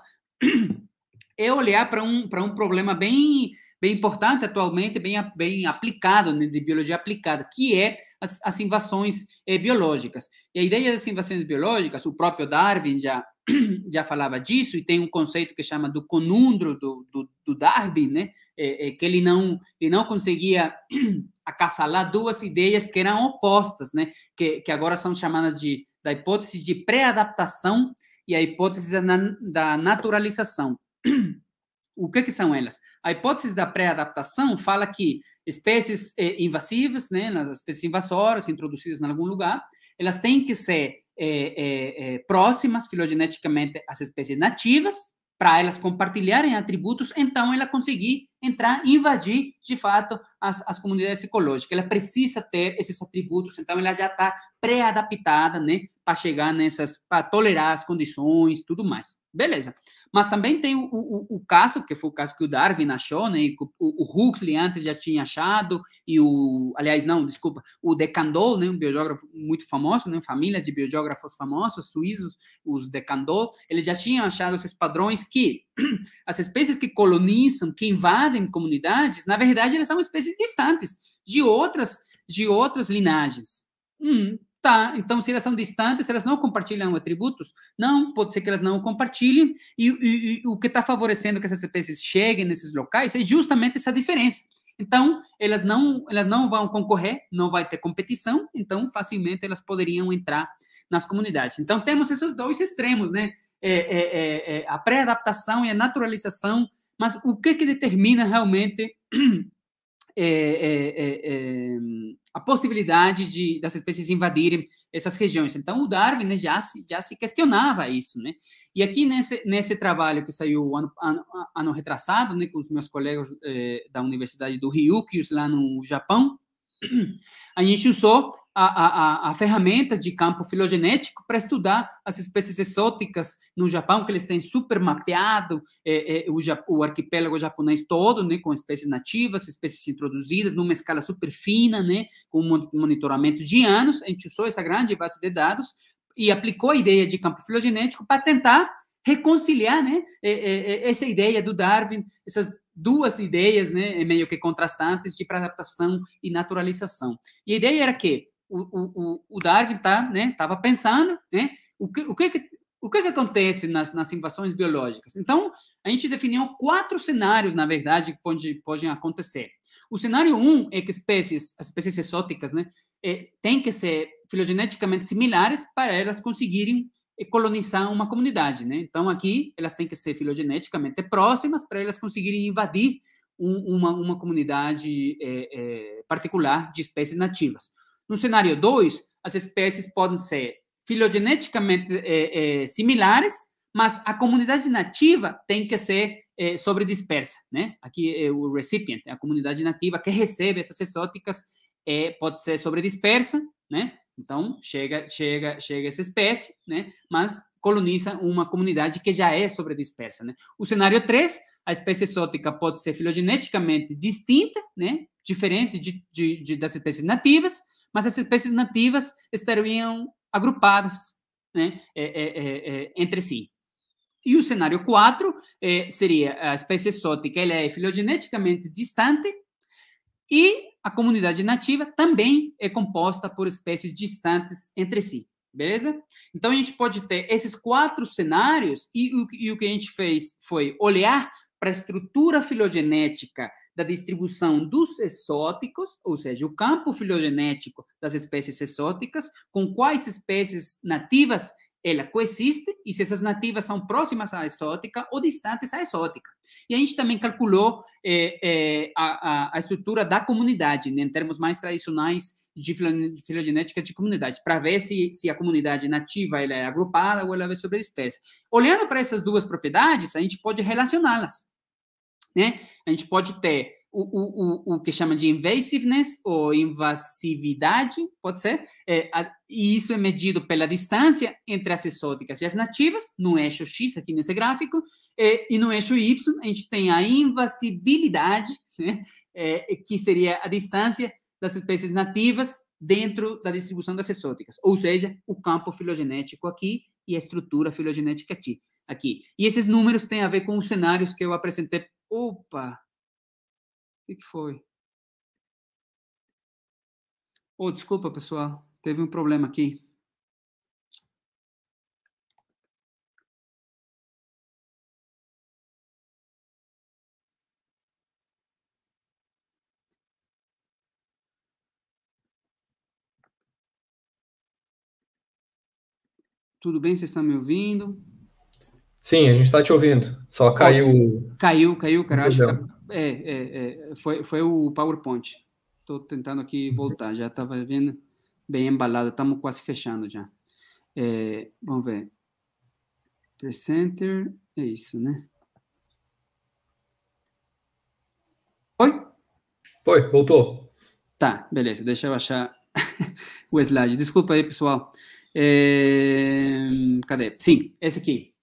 é olhar para um, para um problema bem, bem importante atualmente, bem, bem aplicado, né, de biologia aplicada, que é as, as invasões eh, biológicas. E a ideia das invasões biológicas, o próprio Darwin já já falava disso, e tem um conceito que chama do conundro do, do, do Darwin, né? É, é, que ele não, ele não conseguia acassalar duas ideias que eram opostas, né? que, que agora são chamadas de, da hipótese de pré-adaptação e a hipótese da, da naturalização. O que, que, são elas? A hipótese da pré-adaptação fala que espécies eh, invasivas, né, as espécies invasoras introduzidas em algum lugar, elas têm que ser é, é, é, próximas filogeneticamente às espécies nativas, para elas compartilharem atributos, então ela conseguir entrar e invadir, de fato, as, as comunidades ecológicas. Ela precisa ter esses atributos, então ela já está pré-adaptada, né, para chegar nessas, para tolerar as condições, tudo mais. Beleza. Mas também tem o, o, o caso, que foi o caso que o Darwin achou, né? o, o Huxley antes já tinha achado, e o, aliás, não, desculpa, o De Candol, né? um biógrafo muito famoso, né? família de biógrafos famosos, suíços, os De Candol, eles já tinham achado esses padrões que as espécies que colonizam, que invadem comunidades, na verdade, elas são espécies distantes de outras, de outras linagens. Hum, Tá, então se elas são distantes, se elas não compartilham atributos? Não, pode ser que elas não compartilhem. E, e, e o que está favorecendo que essas espécies cheguem nesses locais é justamente essa diferença. Então, elas não, elas não vão concorrer, não vai ter competição, então facilmente elas poderiam entrar nas comunidades. Então, temos esses dois extremos, né? É, é, é, é a pré-adaptação e a naturalização, mas o que, que determina realmente É é, é, é, a possibilidade de, das espécies invadirem essas regiões. Então, o Darwin né, já, se, já se questionava isso. Né? E aqui, nesse, nesse trabalho que saiu ano, ano, ano retrasado, né, com os meus colegas é, da Universidade do Ryukyu lá no Japão, a gente usou a, a, a ferramenta de campo filogenético para estudar as espécies exóticas no Japão, que eles têm super mapeado é, é, o, o, arquipélago japonês todo, né, com espécies nativas, espécies introduzidas, numa escala super fina, né, com monitoramento de anos. A gente usou essa grande base de dados e aplicou a ideia de campo filogenético para tentar reconciliar né, é, é, é, essa ideia do Darwin, essas duas ideias, né, é meio que contrastantes de adaptação e naturalização. E a ideia era que o, o, o Darwin tá, né, tava pensando, né, o que, o que, que o que, que acontece nas, nas, invasões biológicas? Então, a gente definiu quatro cenários, na verdade, que pode, podem acontecer. O cenário um é que espécies, as espécies exóticas, né, é, têm que ser filogeneticamente similares para elas conseguirem colonizar uma comunidade, né? Então aqui elas têm que ser filogeneticamente próximas para elas conseguirem invadir um, uma, uma comunidade é, é, particular de espécies nativas. No cenário 2, as espécies podem ser filogeneticamente é, é, similares, mas a comunidade nativa tem que ser é, sobredispersa, né? Aqui é o recipient, é a comunidade nativa que recebe essas exóticas é, pode ser sobredispersa, né? Então, chega, chega, chega essa espécie, né? Mas coloniza uma comunidade que já é sobredispersa, né? O cenário 3, a espécie exótica pode ser filogeneticamente distinta, né? Diferente de, de, de das espécies nativas, mas as espécies nativas estariam agrupadas, né? É, é, é, é entre si. E o cenário 4 é, seria a espécie exótica, ela é filogeneticamente distante e a comunidade nativa também é composta por espécies distantes entre si, beleza? Então a gente pode ter esses quatro cenários e o, e o que a gente fez foi olhar para a estrutura filogenética da distribuição dos exóticos, ou seja, o campo filogenético das espécies exóticas, com quais espécies nativas ela coexiste e se essas nativas são próximas à exótica ou distantes à exótica. E a gente também calculou é, é, a, a, estrutura da comunidade, né, em termos mais tradicionais de filogenética de comunidade, para ver se, se a comunidade nativa ela é agrupada ou ela é sobredispersa. Olhando para essas duas propriedades, a gente pode relacioná-las. Né? A gente pode ter o, o, o que chama de invasiveness ou invasividade, pode ser, é, a, e isso é medido pela distância entre as exóticas e as nativas, no é eixo X, aqui nesse gráfico, é, e no eixo Y a gente tem a invasibilidade, né, é, que seria a distância das espécies nativas dentro da distribuição das exóticas, ou seja, o campo filogenético aqui e a estrutura filogenética aqui. aqui. E esses números têm a ver com os cenários que eu apresentei. Opa! O que foi? Oh, desculpa, pessoal. Teve um problema aqui. Tudo bem? Vocês estão me ouvindo? Sim, a gente está te ouvindo. Só caiu. Caiu, caiu, cara. Acho que tá é, é, é, foi, foi o PowerPoint. Estou tentando aqui voltar, já estava vendo bem embalado, estamos quase fechando já. É, vamos ver. Presenter, é isso, né? Oi? Foi, voltou. Tá, beleza, deixa eu achar o slide. Desculpa aí, pessoal. É, cadê? Sim, esse aqui.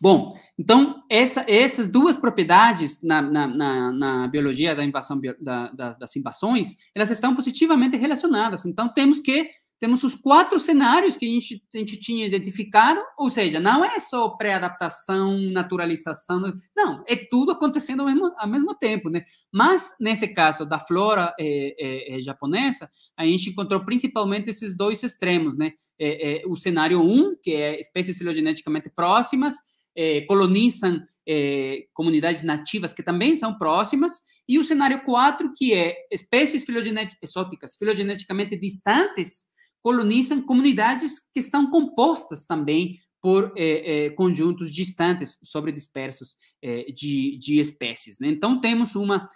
Bom, então, essa, essas duas propriedades na, na, na, na biologia da invasão da, das, das invasões, elas estão positivamente relacionadas. Então, temos que temos os quatro cenários que a gente, a gente tinha identificado, ou seja, não é só pré-adaptação, naturalização, não, é tudo acontecendo ao mesmo, ao mesmo tempo, né? Mas, nesse caso da flora é, é, japonesa, a gente encontrou principalmente esses dois extremos, né? É, o cenário 1, um, que é espécies filogeneticamente próximas, eh, colonizam eh, comunidades nativas que também são próximas, e o cenário 4, que é espécies filogenéticas, exóticas, filogeneticamente distantes, colonizam comunidades que estão compostas também por é, é, conjuntos distantes, sobredispersos é, eh, de, de espécies. Né? Então, temos uma,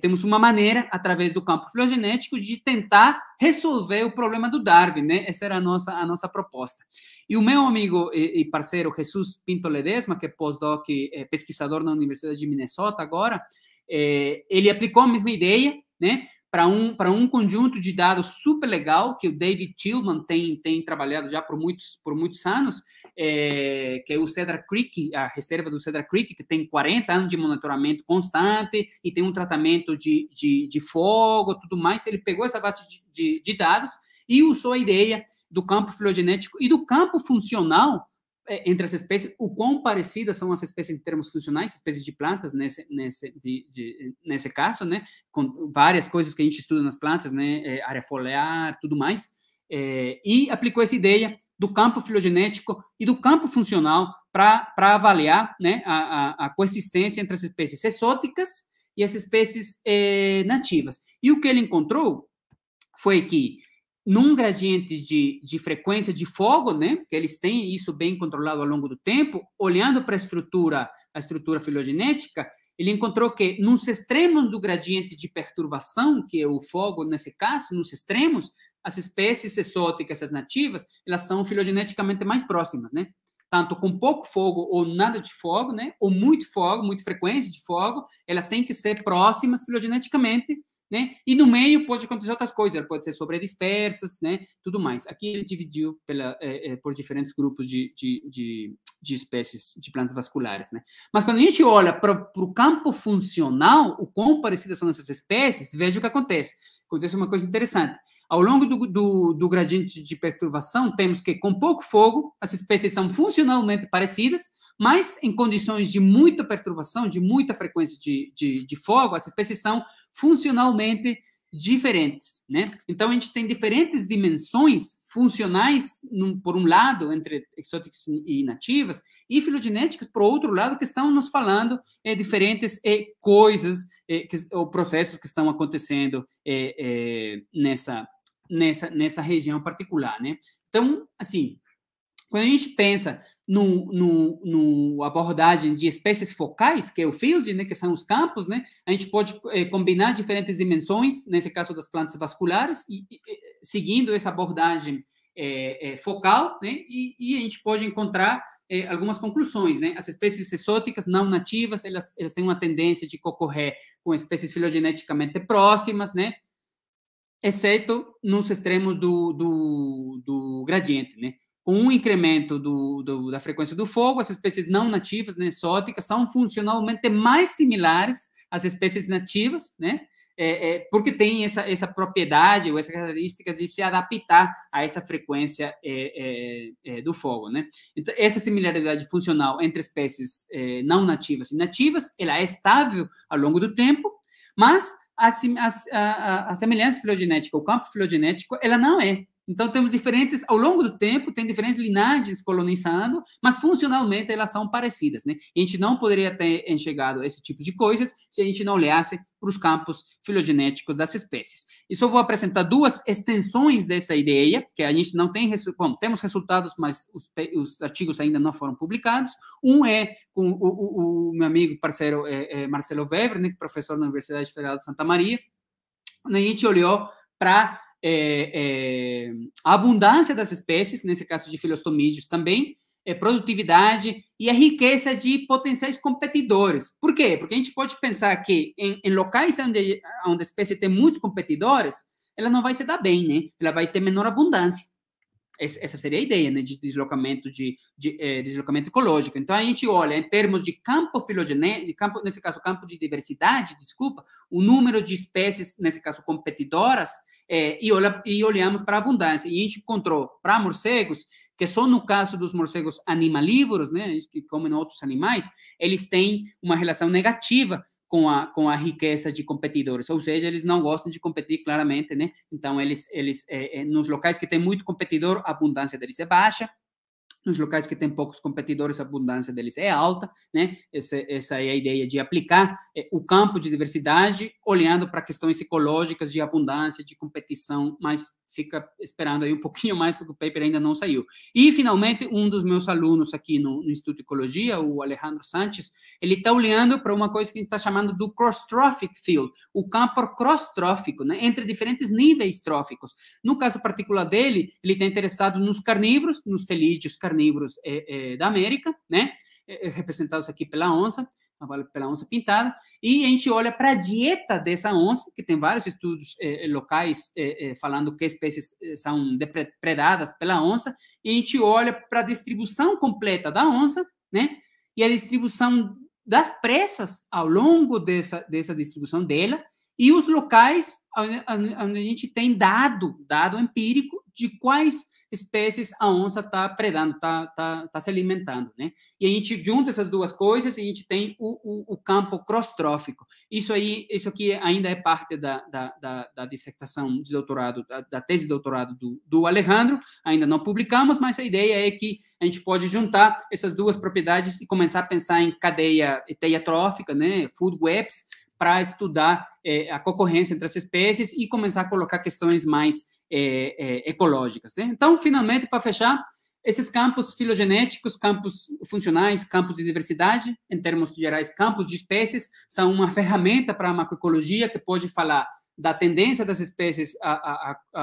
temos uma maneira, através do campo filogenético, de tentar resolver o problema do Darwin. Né? Essa era a nossa, a nossa proposta. E o meu amigo e, e parceiro, Jesus Pinto Ledesma, que é pós-doc, pesquisador na Universidade de Minnesota agora, ele aplicou a mesma ideia, né? para um, um conjunto de dados super legal que o David Tillman tem, tem trabalhado já por muitos, por muitos anos, é, que é o Cedar Creek, a reserva do Cedar Creek, que tem 40 anos de monitoramento constante e tem um tratamento de, de, de fogo tudo mais. Ele pegou essa base de, de, de dados e usou a ideia do campo filogenético e do campo funcional é, entre as espécies, o quão parecidas são as espécies em termos funcionais, espécies de plantas nesse nesse de, de, nesse caso, né, com várias coisas que a gente estuda nas plantas, né, é, área foliar, tudo mais, é, e aplicou essa ideia do campo filogenético e do campo funcional para avaliar né, a, a, a, coexistência entre as espécies exóticas e as espécies é, nativas. E o que ele encontrou foi que num gradiente de, de frequência de fogo, né, que eles têm isso bem controlado ao longo do tempo, olhando para a estrutura, a estrutura filogenética, ele encontrou que nos extremos do gradiente de perturbação, que é o fogo nesse caso, nos extremos, as espécies exóticas, as nativas, elas são filogeneticamente mais próximas, né? Tanto com pouco fogo ou nada de fogo, né? Ou muito fogo, muita frequência de fogo, elas têm que ser próximas filogeneticamente né? E no meio pode acontecer outras coisas, pode ser sobredispersas, né? Tudo mais. Aqui ele dividiu pela, é, é, por diferentes grupos de, de, de, de, espécies de plantas vasculares, né? Mas quando a gente olha para o campo funcional, o quão parecidas são essas espécies, veja o que acontece acontece uma coisa interessante. Ao longo do, do, do, gradiente de perturbação, temos que, com pouco fogo, as espécies são funcionalmente parecidas, mas em condições de muita perturbação, de muita frequência de, de, de fogo, as espécies são funcionalmente parecidas diferentes, né? Então a gente tem diferentes dimensões funcionais, num, por um lado, entre exóticas e nativas, e filogenéticas, por outro lado, que estão nos falando é, diferentes é, coisas é, que, ou processos que estão acontecendo é, nessa, nessa, nessa região particular, né? Então, assim, quando a gente pensa no abordagem de espécies focais, que é o field, né, que são os campos, né, a gente pode é, combinar diferentes dimensões, nesse caso das plantas vasculares, e, e seguindo essa abordagem é, é, focal, né, e, e, a gente pode encontrar algumas conclusões. Né? As espécies exóticas não nativas, elas, elas têm uma tendência de concorrer com espécies filogeneticamente próximas, né, exceto nos extremos do, do, do gradiente, né? um incremento do, do, da frequência do fogo, as espécies não nativas, né, exóticas, são funcionalmente mais similares às espécies nativas, né, é, é, porque tem essa, essa propriedade ou essa característica de se adaptar a essa frequência é, é, é, do fogo, né? Então, essa similaridade funcional entre espécies é, não nativas e nativas, ela é estável ao longo do tempo, mas a, a, a, a semelhança filogenética, o campo filogenético, ela não é. Então, temos diferentes, ao longo do tempo, tem diferentes linhagens colonizando, mas funcionalmente elas são parecidas. Né? a gente não poderia ter enxergado esse tipo de coisas se a gente não olhasse para os campos filogenéticos das espécies. E só vou apresentar duas extensões dessa ideia, que a gente não tem, bom, temos resultados, mas os, os artigos ainda não foram publicados. Um é com o, o, o meu amigo parceiro é, é Marcelo Weber, né, professor na Universidade Federal de Santa Maria, onde a gente olhou para é, é, a abundância das espécies, nesse caso de filostomídeos também, é, produtividade e a é riqueza de potenciais competidores. Por quê? Porque a gente pode pensar que em, em locais onde, onde a espécie tem muitos competidores, ela não vai se dar bem, né? Ela vai ter menor abundância. Essa seria a ideia né, de deslocamento de, de eh, deslocamento ecológico. Então a gente olha em termos de campo filogenético, nesse caso campo de diversidade, desculpa, o número de espécies nesse caso competidoras é, e, olha, e olhamos para a abundância. E a gente encontrou para morcegos, que só no caso dos morcegos animalívoros, né, que comem outros animais, eles têm uma relação negativa com a, com a riqueza de competidores, ou seja, eles não gostam de competir claramente, né? Então, eles, eles é, é, nos locais que tem muito competidor, a abundância deles é baixa, nos locais que tem poucos competidores, a abundância deles é alta, né? Essa, essa é a ideia de aplicar é, o campo de diversidade, olhando para questões ecológicas de abundância, de competição, mais fica esperando aí um pouquinho mais, porque o paper ainda não saiu. E, finalmente, um dos meus alunos aqui no, no Instituto de Ecologia, o Alejandro Sanches, ele está olhando para uma coisa que a gente está chamando do cross-trophic field, o campo cross-trófico, né, entre diferentes níveis tróficos. No caso particular dele, ele está interessado nos carnívoros, nos felídeos carnívoros é, é, da América, né, eh, representados aqui pela onça, pela onça pintada, e a gente olha para a dieta dessa onça, que tem vários estudos eh, eh locais eh, eh, falando que espécies eh, são depredadas pela onça, e a gente olha para a distribuição completa da onça, né? E a distribuição das presas ao longo dessa, dessa distribuição dela, e os locais onde a gente tem dado, dado empírico de quais espécies a onça está predando, está tá, tá se alimentando, né? E a gente junta essas duas coisas e a gente tem o, o, o campo crostrófico. Isso aí, isso aqui ainda é parte da, da, da, da dissertação de doutorado, da, da, tese de doutorado do, do Alejandro, ainda não publicamos, mas a ideia é que a gente pode juntar essas duas propriedades e começar a pensar em cadeia, teia trófica, né? Food webs, para estudar é, a concorrência entre as espécies e começar a colocar questões mais é, é, ecológicas. Né? Então, finalmente, para fechar, esses campos filogenéticos, campos funcionais, campos de diversidade, em termos gerais, campos de espécies, são uma ferramenta para a macroecologia que pode falar da tendência das espécies a, a, a,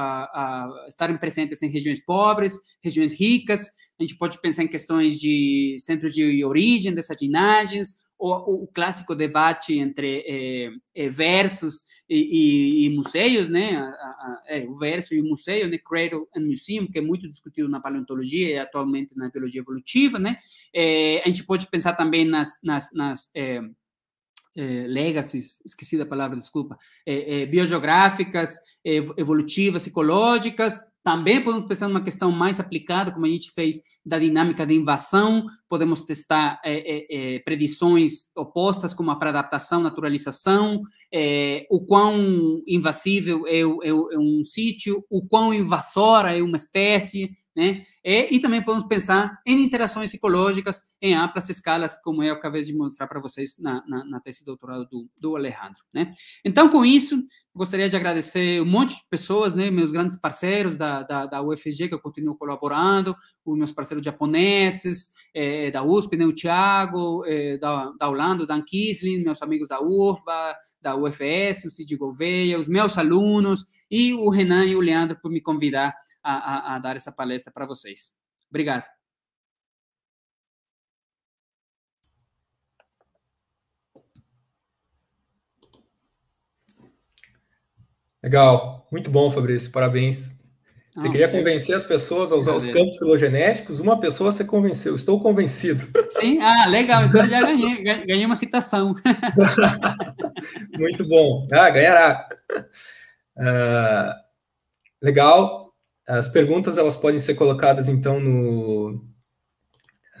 a, estarem presentes em regiões pobres, regiões ricas. A gente pode pensar em questões de centros de origem dessas linhagens, o, o clássico debate entre é, versos e, e, e, museus, né? A, a, é, o verso e o museu, né? Cradle and Museum, que é muito discutido na paleontologia e atualmente na biologia evolutiva, né? É, a gente pode pensar também nas, nas, nas eh, legacies, esqueci da palavra, desculpa, eh, eh, biogeográficas, evolutivas, ecológicas. Também podemos pensar numa questão mais aplicada, como a gente fez da dinâmica de invasão, podemos testar é, é, é, predições opostas, como a pré-adaptação, naturalização, é, o quão invasível é, é, um sítio, o quão invasora é uma espécie, né? e também podemos pensar em interações psicológicas em amplas escalas, como eu acabei de mostrar para vocês na, na, na tese de doutorado do, do Alejandro. Né? Então, com isso, gostaria de agradecer um monte de pessoas, né, meus grandes parceiros da, da, da UFG, que eu continuo colaborando, os meus parceiros japoneses é, da USP, né, o Thiago, é, da, da Holanda, o Dan Kisling, meus amigos da UFBA, da UFS, o Cid Gouveia, os meus alunos e o Renan e o Leandro por me convidar a, a, a dar essa palestra para vocês. Obrigado. Legal, muito bom, Fabrício, parabéns. Você ah, queria convencer as pessoas a usar os campos filogenéticos, uma pessoa você convenceu, estou convencido. Sim, ah, legal, então já ganhei, ganhei uma citação. Muito bom, ah, ganhará. Uh, legal, as perguntas elas podem ser colocadas então no,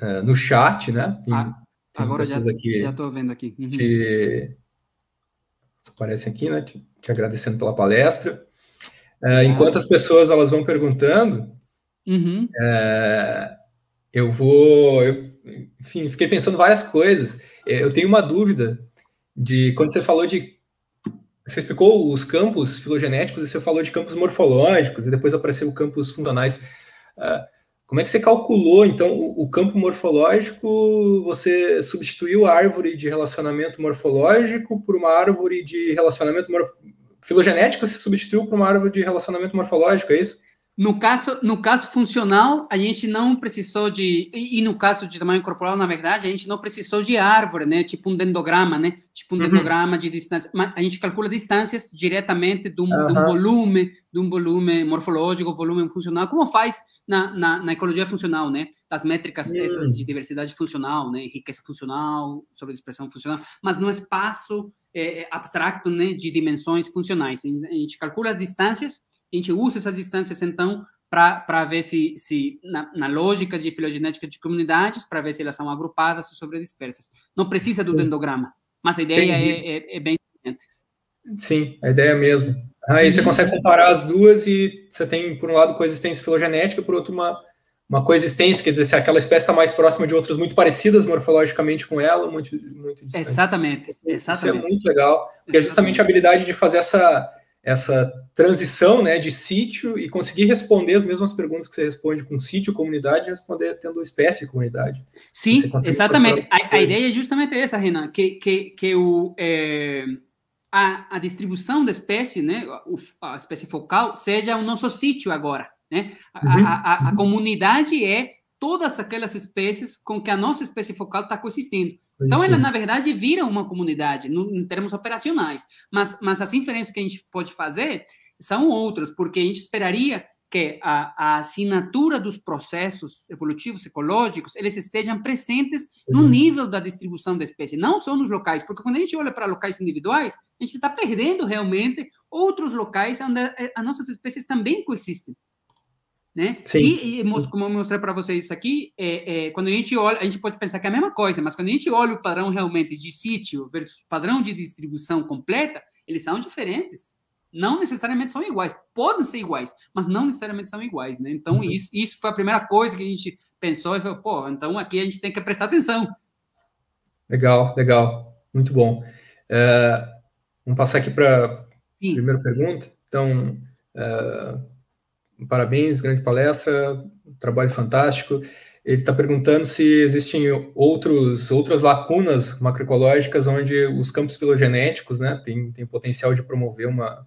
uh, no chat, né? Tem, ah, tem agora já estou vendo aqui. Uhum. Te, aparecem aqui, né? Te, te agradecendo pela palestra. É, enquanto as pessoas elas vão perguntando, uhum. é, eu vou. Eu, enfim, fiquei pensando várias coisas. É, eu tenho uma dúvida de quando você falou de. Você explicou os campos filogenéticos e você falou de campos morfológicos e depois apareceu campos funcionais. Uh, como é que você calculou, então, o, o, campo morfológico? Você substituiu a árvore de relacionamento morfológico por uma árvore de relacionamento filogenética se substituiu por uma árvore de relacionamento morfológico, é isso? No caso, no caso funcional, a gente não precisou de. E, e, no caso de tamanho corporal, na verdade, a gente não precisou de árvore, né? Tipo um dendograma, né? Tipo um uhum. dendograma de distância. Mas a gente calcula distâncias diretamente de um, uhum. de um, volume, de um volume morfológico, volume funcional, como faz na, na, na ecologia funcional, né? Das métricas uhum. essas de diversidade funcional, né? Riqueza funcional, sobre expressão funcional, mas no espaço é, abstrato, né? De dimensões funcionais. A gente calcula as distâncias a gente usa essas instâncias, então, para ver se, se na, na, lógica de filogenética de comunidades, para ver se elas são agrupadas ou sobredispersas. Não precisa do dendograma, mas a ideia é, é, é, bem diferente. Sim, a ideia é mesmo. Aí você uhum. consegue comparar as duas e você tem, por um lado, coexistência filogenética, por outro, uma, uma coexistência, quer dizer, se aquela espécie está mais próxima de outras muito parecidas morfologicamente com ela, muito, muito distante. Exatamente, exatamente. Isso é muito legal, porque é justamente a habilidade de fazer essa essa transição né, de sítio e conseguir responder as mesmas perguntas que você responde com sítio, comunidade, responder tendo espécie e comunidade. Sim, exatamente. A, a, ideia é justamente essa, Renan, que, que, que o, é, a, a distribuição da espécie, né, a espécie focal, seja o nosso sítio agora. Né? A, uhum. a, a, uhum. comunidade é todas aquelas espécies com que a nossa espécie focal está coexistindo. Então, ela, é. na verdade, vira uma comunidade, no, em termos operacionais. Mas, mas as inferências que a gente pode fazer são outras, porque a gente esperaria que a, a assinatura dos processos evolutivos ecológicos eles estejam presentes no uhum. nível da distribuição da espécie, não só nos locais, porque quando a gente olha para locais individuais, a gente está perdendo realmente outros locais onde eh, as nossas espécies também coexistem né? Sim. E, e como eu mostrei para vocês isso aqui, é, é, quando a gente olha, a gente pode pensar que é a mesma coisa, mas quando a gente olha o padrão realmente de sítio versus padrão de distribuição completa, eles são diferentes. Não necessariamente são iguais, podem ser iguais, mas não necessariamente são iguais, né? Então, uhum. isso, isso foi a primeira coisa que a gente pensou e falou, pô, então aqui a gente tem que prestar atenção. Legal, legal, muito bom. É, vamos passar aqui para a primeira pergunta. Então, é, Parabéns, grande palestra, trabalho fantástico. Ele está perguntando se existem outros, outras lacunas macroecológicas onde os campos filogenéticos né, têm tem potencial de promover uma,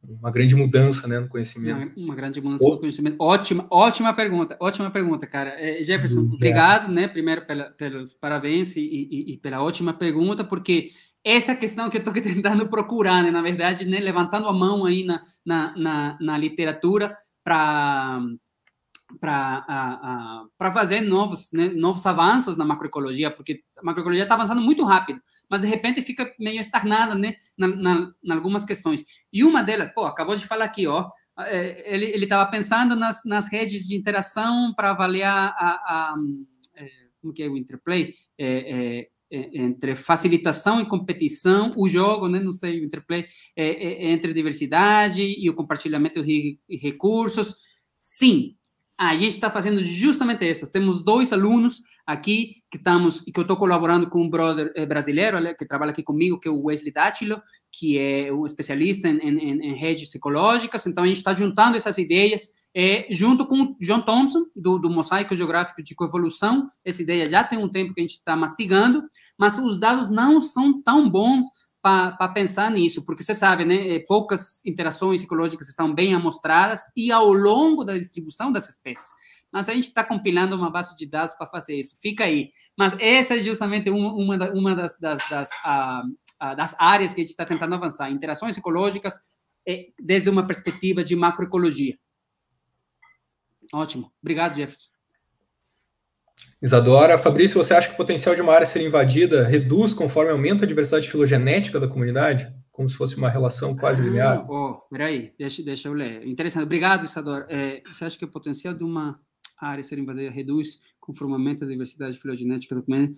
uma grande mudança né, no conhecimento. Não, uma grande mudança Ou... no conhecimento. Ótima, ótima pergunta, ótima pergunta, cara. É, Jefferson, obrigado, né? Primeiro pela, pelos parabéns e, e, e, pela ótima pergunta, porque essa é a questão que eu estou tentando procurar, né? Na verdade, né? levantando a mão aí na, na, na, na literatura para para fazer novos, né, novos avanços na macroecologia, porque a macroecologia está avançando muito rápido, mas de repente fica meio estagnada né, na, na, na algumas questões. E uma delas, pô, acabou de falar aqui, ó, é, ele estava pensando nas, nas redes de interação para avaliar a, a, a, é, como que é o interplay, é, é, é, é, entre facilitação e competição, o jogo, né, não sei, o interplay é, é, é entre diversidade e o compartilhamento de recursos. Sim, a gente está fazendo justamente isso. Temos dois alunos aqui, que estamos e que eu estou colaborando com um brother eh, brasileiro que trabalha aqui comigo, que é o Wesley Dátilo, que é um especialista em, em, em redes psicológicas. Então, a gente está juntando essas ideias é, junto com John Thompson, do, do, Mosaico Geográfico de Coevolução. Essa ideia já tem um tempo que a gente está mastigando, mas os dados não são tão bons para pensar nisso, porque você sabe, né, eh, poucas interações psicológicas estão bem amostradas e ao longo da distribuição das espécies mas ah, a gente está compilando uma base de dados para fazer isso. Fica aí. Mas essa é justamente uma, uma, das, das, das, das áreas que a gente está tentando avançar. Interações ecológicas é, desde uma perspectiva de macroecologia. Ótimo. Obrigado, Jefferson. Isadora, Fabrício, você acha que o potencial de uma área ser invadida reduz conforme aumenta a diversidade filogenética da comunidade? Como se fosse uma relação quase linear? Ah, oh, peraí, deixa, deixa eu ler. Interessante. Obrigado, Isadora. É, você acha que o potencial de uma área ser invadida reduz conformamento à diversidade filogenética do planeta.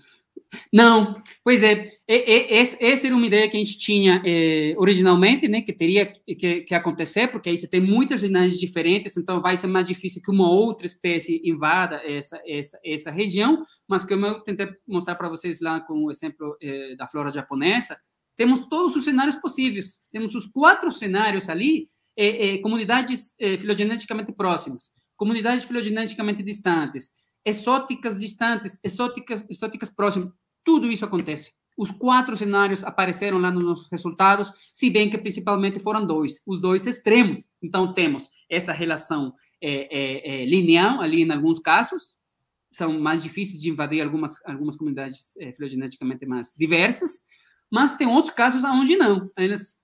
Não, pois é, essa era uma ideia que a gente tinha eh, originalmente, né, que teria que, que, acontecer, porque aí você tem muitas linhagens diferentes, então vai ser mais difícil que uma outra espécie invada essa, essa, essa região, mas como eu tentei mostrar para vocês lá com o exemplo eh, da flora japonesa, temos todos os cenários possíveis, temos os quatro cenários ali, eh, eh comunidades eh, filogeneticamente próximas comunidades filogeneticamente distantes, exóticas distantes, exóticas, exóticas próximas, tudo isso acontece. Os quatro cenários apareceram lá nos resultados, se bem que principalmente foram dois, os dois extremos. Então, temos essa relação é, é, é, linear ali em alguns casos, são mais difíceis de invadir algumas, algumas comunidades é, filogeneticamente mais diversas, mas tem outros casos onde não. elas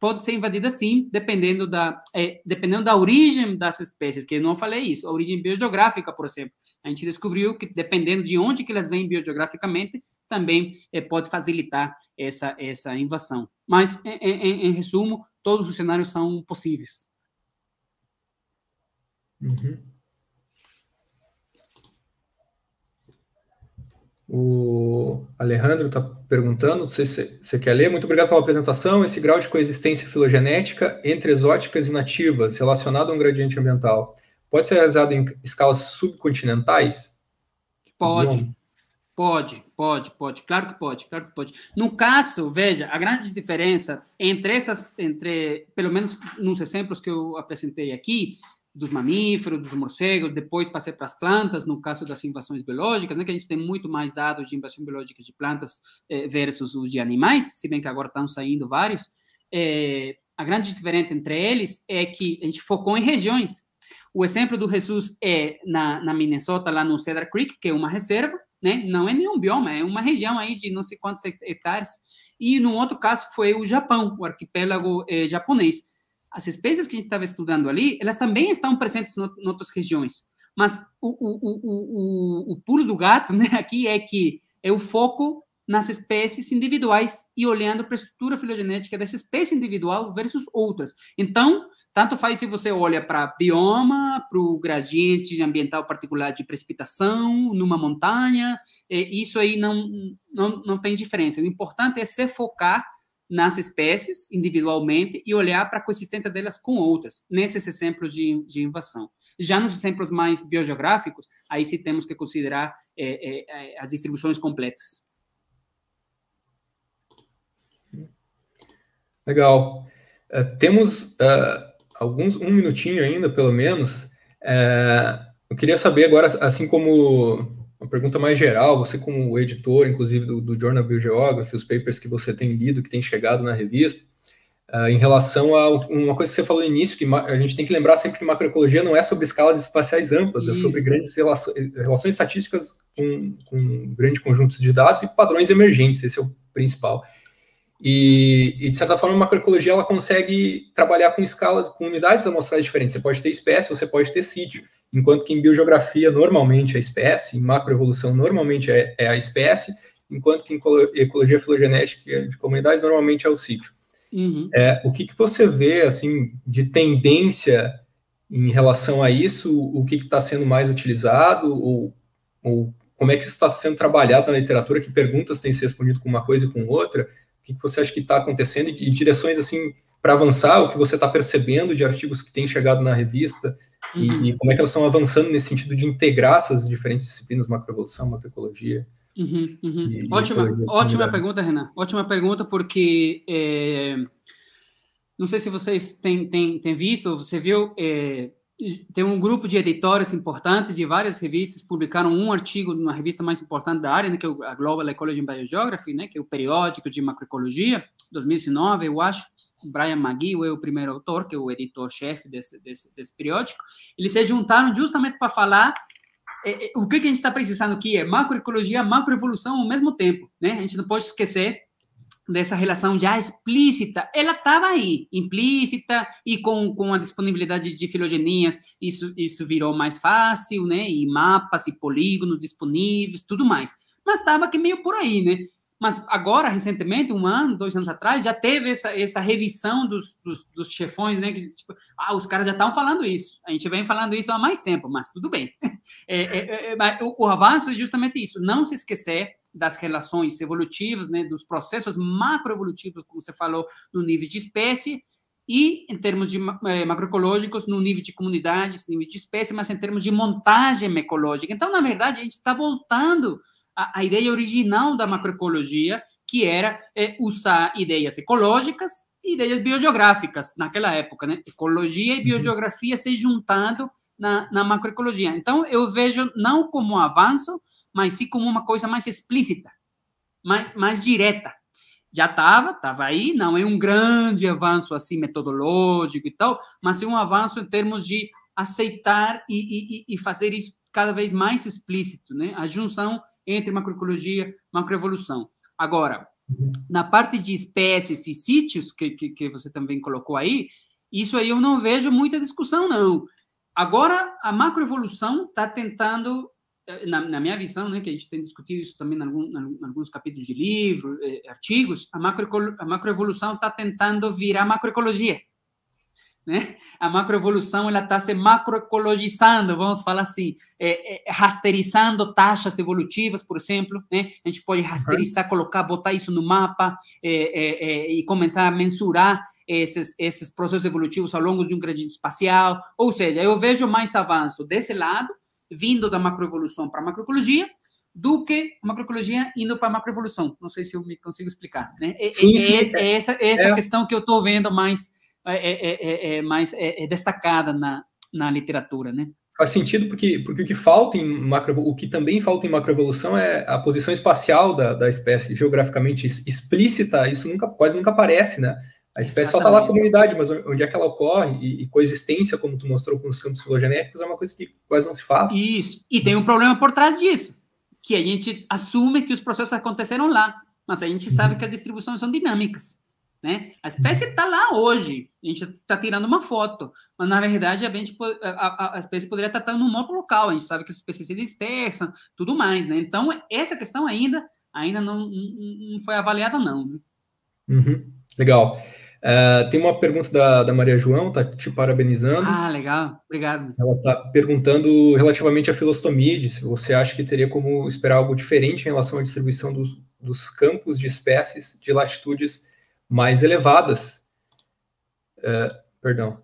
pode ser invadida sim, dependendo da, é, dependendo da origem das espécies, que eu não falei isso, a origem biogeográfica, por exemplo. A gente descobriu que, dependendo de onde que elas vêm biogeograficamente, também é, pode facilitar essa, essa invasão. Mas, em, em, em resumo, todos os cenários são possíveis. Uhum. O Alejandro está perguntando se você quer ler. Muito obrigado pela apresentação. Esse grau de coexistência filogenética entre exóticas e nativas relacionado a um gradiente ambiental pode ser realizado em escalas subcontinentais? Pode. Pode, pode, pode. Claro que pode, claro que pode. No caso, veja, a grande diferença entre essas, entre, pelo menos nos exemplos que eu apresentei aqui, dos mamíferos, dos morcegos, depois passei para as plantas, no caso das invasões biológicas, né, que a gente tem muito mais dados de invasão biológica de plantas eh, versus os de animais, se bem que agora estão saindo vários. Eh, a grande diferença entre eles é que a gente focou em regiões. O exemplo do Jesus é na, na Minnesota, lá no Cedar Creek, que é uma reserva, né? Não é nenhum bioma, é uma região aí de não sei quantos hectares. E no outro caso foi o Japão, o arquipélago eh, japonês as espécies que a gente estava estudando ali, elas também estão presentes em outras regiões. Mas o, o, o, o, pulo do gato né, aqui é que é o foco nas espécies individuais e olhando para a estrutura filogenética dessa espécie individual versus outras. Então, tanto faz se você olha para bioma, para o gradiente ambiental particular de precipitação, numa montanha, é, isso aí não, não, não tem diferença. O importante é se focar nas espécies individualmente e olhar para a consistência delas com outras, nesses exemplos de, de invasão. Já nos exemplos mais biogeográficos, aí sim temos que considerar é, é, é as distribuições completas. Legal. Uh, temos uh, alguns um minutinho ainda, pelo menos. Uh, eu queria saber agora, assim como uma pergunta mais geral, você como editor, inclusive, do, do Journal Biogeography, os papers que você tem lido, que tem chegado na revista, uh, em relação a uma coisa que você falou no início, que a gente tem que lembrar sempre que macroecologia não é sobre escalas espaciais amplas, Isso. é sobre grandes relações, eh, relações estatísticas com, com conjuntos de dados e padrões emergentes, esse é o principal. E, e, de certa forma, a macroecologia ela consegue trabalhar com escalas, com unidades amostrais diferentes. Você pode ter espécie, você pode ter sítio enquanto que em biogeografia normalmente é a espécie, em macroevolução normalmente é, é a espécie, enquanto que em ecologia filogenética de comunidades normalmente é o sítio. Uhum. É, o que, que você vê assim de tendência em relação a isso? O que está sendo mais utilizado? Ou, ou como é que está sendo trabalhado na literatura? Que perguntas têm se respondido com uma coisa e com outra? O que, que você acha que está acontecendo? E direções assim para avançar, o que você está percebendo de artigos que têm chegado na revista? uhum. e, e, como é que elas estão avançando nesse sentido de integrar essas diferentes disciplinas, macroevolução, macroecologia. Uhum, uhum. ótima, ótima né? pergunta, Renan. Ótima pergunta, porque é, não sei se vocês têm, têm, têm visto, você viu, é, tem um grupo de editores importantes de várias revistas publicaram um artigo numa revista mais importante da área, né, que é a Global Ecology and Biogeography, né, que é o periódico de macroecologia, 2019, eu acho. Brian McGee, o primeiro autor, que é o editor-chefe desse, desse, desse, periódico, eles se juntaram justamente para falar é, é, o que, que a gente está precisando aqui, é macroecologia, macroevolução ao mesmo tempo, né? A gente não pode esquecer dessa relação já explícita, ela estava aí, implícita, e com, com a disponibilidade de filogenias, isso, isso virou mais fácil, né? E mapas e polígonos disponíveis, tudo mais. Mas estava que meio por aí, né? Mas agora, recentemente, um ano, dois anos atrás, já teve essa, essa revisão dos, dos, dos chefões, né? Que, tipo, ah, os caras já estão falando isso. A gente vem falando isso há mais tempo, mas tudo bem. É, é, é, é o, o avanço é justamente isso, não se esquecer das relações evolutivas, né, dos processos macroevolutivos, como você falou, no nível de espécie, e em termos de é, macroecológicos, no nível de comunidades, nível de espécie, mas em termos de montagem ecológica. Então, na verdade, a gente está voltando a, a ideia original da macroecologia, que era é, usar ideias ecológicas e ideias biogeográficas naquela época, né? Ecologia e uhum. biogeografia se juntando na, na macroecologia. Então, eu vejo não como um avanço, mas sim como uma coisa mais explícita, mais, mais direta. Já estava, estava aí, não é um grande avanço assim metodológico e tal, mas é um avanço em termos de aceitar e, e, e fazer isso cada vez mais explícito, né? A junção entre macroecologia, e macroevolução. Agora, na parte de espécies e sítios, que, que, que você também colocou aí, isso aí eu não vejo muita discussão, não. Agora, a macroevolução está tentando, eh, na, na, minha visão, né, que a gente tem discutido isso também em, algum, em alguns capítulos de livro, eh, artigos, a, macro, a macroevolução está tentando virar macroecologia. Né? A macroevolução ela está se macroecologizando, vamos falar assim, é, é, rasterizando taxas evolutivas, por exemplo, né? A gente pode rasterizar, uhum. colocar, botar isso no mapa é, é, é e começar a mensurar esses, esses processos evolutivos ao longo de um gradiente espacial. Ou seja, eu vejo mais avanço desse lado, vindo da macroevolução para a macroecologia, do que a macroecologia indo para a macroevolução. Não sei se eu me consigo explicar, né? É, sim, sim, é, essa, essa questão que eu estou vendo mais é é, é, é, é mais é, destacada na, na literatura, né? Faz sentido porque, porque o que falta em macro, o que também falta em macroevolução é a posição espacial da, da espécie geograficamente explícita. Isso nunca quase nunca aparece, né? A espécie Exatamente. só está lá na comunidade, mas onde é que ela ocorre e, e, coexistência, como tu mostrou com os campos filogenéticos, é uma coisa que quase não se faz. Isso. E tem um problema por trás disso, que a gente assume que os processos aconteceram lá, mas a gente sabe uhum. que as distribuições são dinâmicas. Né? A espécie está lá hoje, a gente está tirando uma foto, mas na verdade a, gente, a, a, espécie poderia estar tá num outro local, a gente sabe que as espécies se dispersam, tudo mais, né? Então, essa questão ainda, ainda não, não foi avaliada, não. Uhum. Legal. Uh, tem uma pergunta da, da Maria João, tá te parabenizando. Ah, legal, obrigado. Ela está perguntando relativamente à filostomide, se você acha que teria como esperar algo diferente em relação à distribuição dos, dos campos de espécies de latitudes mais elevadas. É, perdão.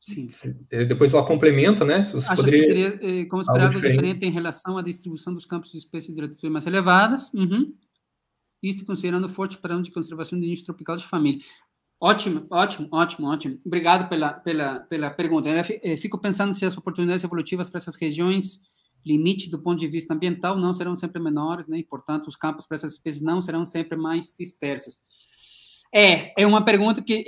Sim. É, depois ela complementa, né? Se você poderia... que teria, eh, como esperado, diferente em relação à distribuição dos campos de espécies de latitude mais elevadas. Uhum. Isto considerando o forte padrão de conservação do nicho tropical de família. Ótimo, ótimo, ótimo, ótimo. Obrigado pela, pela, pela pergunta. Eu eh, fico pensando se as oportunidades evolutivas para essas regiões limite do ponto de vista ambiental não serão sempre menores, né? E, portanto, os campos para essas espécies não serão sempre mais dispersos. É, é uma pergunta que é,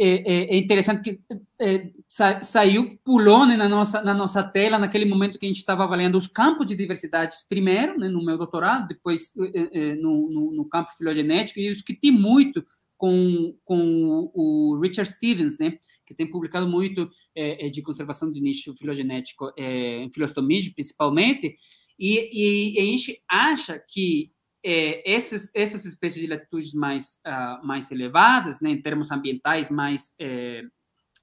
é, é interessante que é, sa, saiu, pulou né, na, nossa, na nossa tela naquele momento que a gente estava avaliando os campos de diversidades primeiro, né, no meu doutorado, depois é, é, é no, no, no, campo filogenético, e eu discuti muito com, com o Richard Stevens, né, que tem publicado muito de conservação de nicho filogenético em filostomia, principalmente, e, e, e a gente acha que é, essas espécies de latitudes mais, uh, mais elevadas, né, em termos ambientais mais é,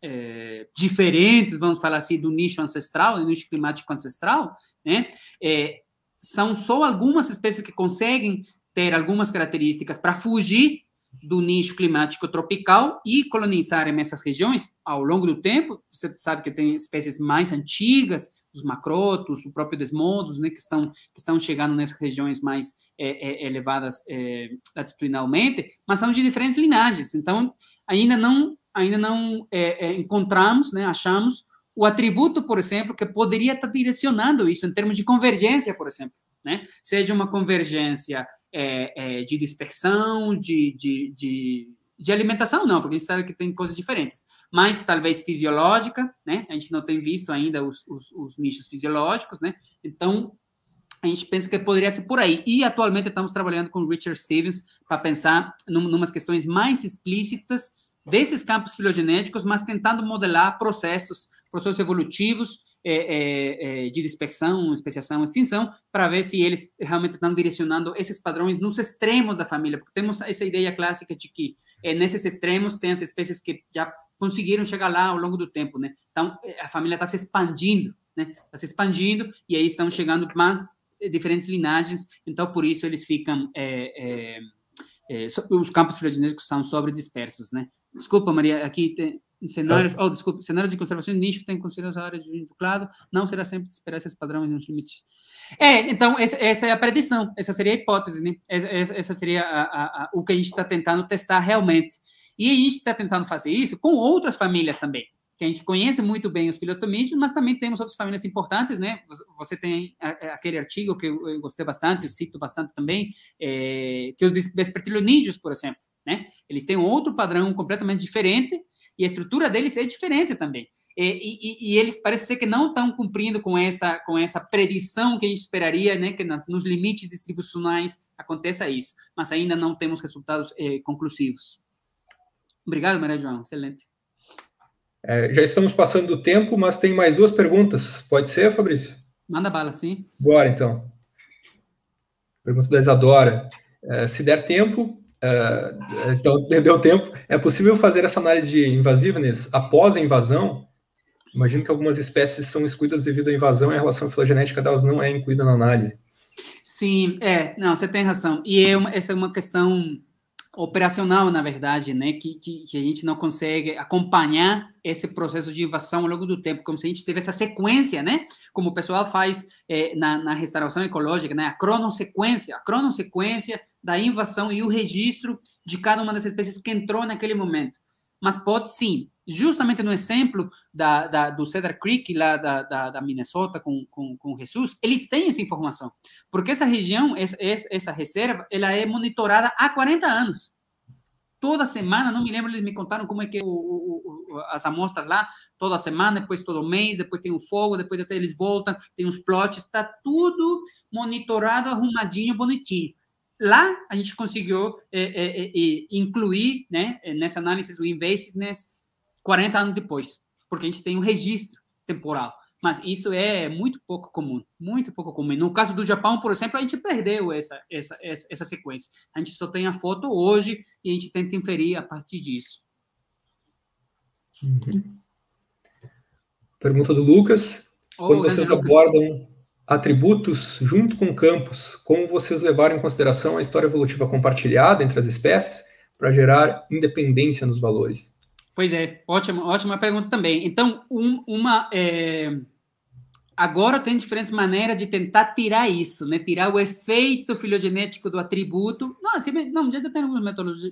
é, diferentes, vamos falar assim, do nicho ancestral, do nicho climático ancestral, né, é, são só algumas espécies que conseguem ter algumas características para fugir do nicho climático tropical e colonizar essas regiões ao longo do tempo. Você sabe que tem espécies mais antigas, os macrotos, o próprio desmodos, né, que estão que estão chegando nessas regiões mais é, é, elevadas é, latitudinalmente, mas são de diferentes linhagens. Então, ainda não, ainda não é, encontramos, né, achamos o atributo, por exemplo, que poderia estar direcionando isso em termos de convergência, por exemplo. Né? Seja uma convergência é, é, de dispersão, de, de, de, de, alimentação, não, porque a gente sabe que tem coisas diferentes, mas talvez fisiológica, né? A gente não tem visto ainda os, os, os nichos fisiológicos, né? Então, a gente pensa que poderia ser por aí. E atualmente estamos trabalhando com o Richard Stevens para pensar num, numas questões mais explícitas desses campos filogenéticos, mas tentando modelar processos, processos evolutivos é, é, é de dispersão, especiação, extinção, para ver se eles realmente estão direcionando esses padrões nos extremos da família, porque temos essa ideia clássica de que é, nesses extremos tem as espécies que já conseguiram chegar lá ao longo do tempo, né? Então é, a família está se expandindo, né? Está se expandindo e aí estão chegando mais é, diferentes linagens, então por isso eles ficam. É, é, é so, os campos filogenéticos são sobredispersos, né? Desculpa, Maria, aqui tem. Cenários, é. oh, desculpa, cenários de conservação de nicho tem consideração áreas de claro, não será sempre esperar esses padrões nos limites. É, então, essa, essa, é a predição, essa seria a hipótese, né? essa, essa seria a, a, a, o que a gente está tentando testar realmente. E a gente está tentando fazer isso com outras famílias também que a gente conhece muito bem os filostomídeos, mas também temos outras famílias importantes, né? Você tem aquele artigo que eu gostei bastante, eu cito bastante também, é, que os vespertilonídeos, por exemplo, né? Eles têm outro padrão completamente diferente e a estrutura deles é diferente também. É, e, e, e eles parecem ser que não estão cumprindo com essa com essa predição que a gente esperaria, né? Que nas, nos limites distribucionais aconteça isso, mas ainda não temos resultados é, conclusivos. Obrigado, Maria João. Excelente. É, já estamos passando do tempo, mas tem mais duas perguntas. Pode ser, Fabrício? Manda bala, sim. Bora, então. Pergunta da Isadora. É, se der tempo, é, então deu tempo, é possível fazer essa análise de invasiveness após a invasão? Imagino que algumas espécies são excluídas devido à invasão e a relação filogenética delas não é incluída na análise. Sim, é, não, você tem razão. E é essa é uma questão operacional, na verdade, né? Que, que, que, a gente não consegue acompanhar esse processo de invasão ao longo do tempo, como se a gente tivesse essa sequência, né? Como o pessoal faz é, na, na, restauração ecológica, né? A cronosequência a cronosequência da invasão e o registro de cada uma das espécies que entrou naquele momento. Mas pode sim justamente no exemplo da, da, do Cedar Creek, lá da, da, da Minnesota, com, com, com, Jesus, eles têm essa informação. Porque essa região, essa, essa reserva, ela é monitorada há 40 anos. Toda semana, não me lembro, eles me contaram como é que é o, o, as amostras lá, toda semana, depois todo mês, depois tem o um fogo, depois até eles voltam, tem os plots, está tudo monitorado, arrumadinho, bonitinho lá a gente conseguiu é, é, é, incluir né, eh, nessa análise do invasiveness 40 anos depois, porque a gente tem um registro temporal. Mas isso é muito pouco comum, muito pouco comum. No caso do Japão, por exemplo, a gente perdeu essa, essa, essa, essa sequência. A gente só tem a foto hoje e a gente tenta inferir a partir disso. Uhum. Pergunta do Lucas. Oh, Quando vocês Lucas. abordam atributos junto com campos, como vocês levaram em consideração a história evolutiva compartilhada entre as espécies para gerar independência nos valores? Pois é, ótima, ótima pergunta também. Então, um, uma. É... Agora tem diferentes maneiras de tentar tirar isso, né? Tirar o efeito filogenético do atributo. Não, assim, não já tem algumas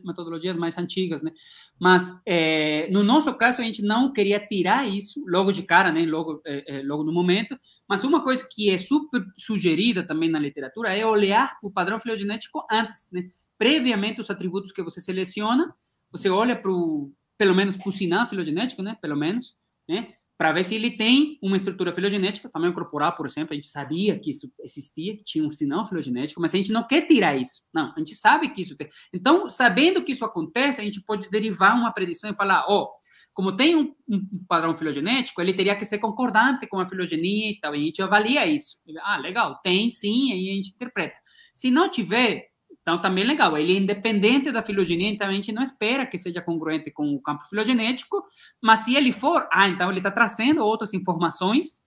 metodologias mais antigas, né? Mas é, no nosso caso a gente não queria tirar isso logo de cara, né? Logo, é, é, logo no momento. Mas uma coisa que é super sugerida também na literatura é olhar o padrão filogenético antes, né? Previamente os atributos que você seleciona, você olha para o pelo menos para sinal filogenético, né? Pelo menos, né? Para ver se ele tem uma estrutura filogenética, tamanho corporal, por exemplo, a gente sabia que isso existia, que tinha um sinal filogenético, mas a gente não quer tirar isso. Não, a gente sabe que isso tem. Então, sabendo que isso acontece, a gente pode derivar uma predição e falar, ó, oh, como tem um, um, padrão filogenético, ele teria que ser concordante com a filogenia e tal. E a gente avalia isso. Ah, legal, tem sim, aí a gente interpreta. Se não tiver, então, também legal. Ele é independente da filogenia, então a gente não espera que seja congruente com o campo filogenético, mas se ele for, ah, então ele está trazendo outras informações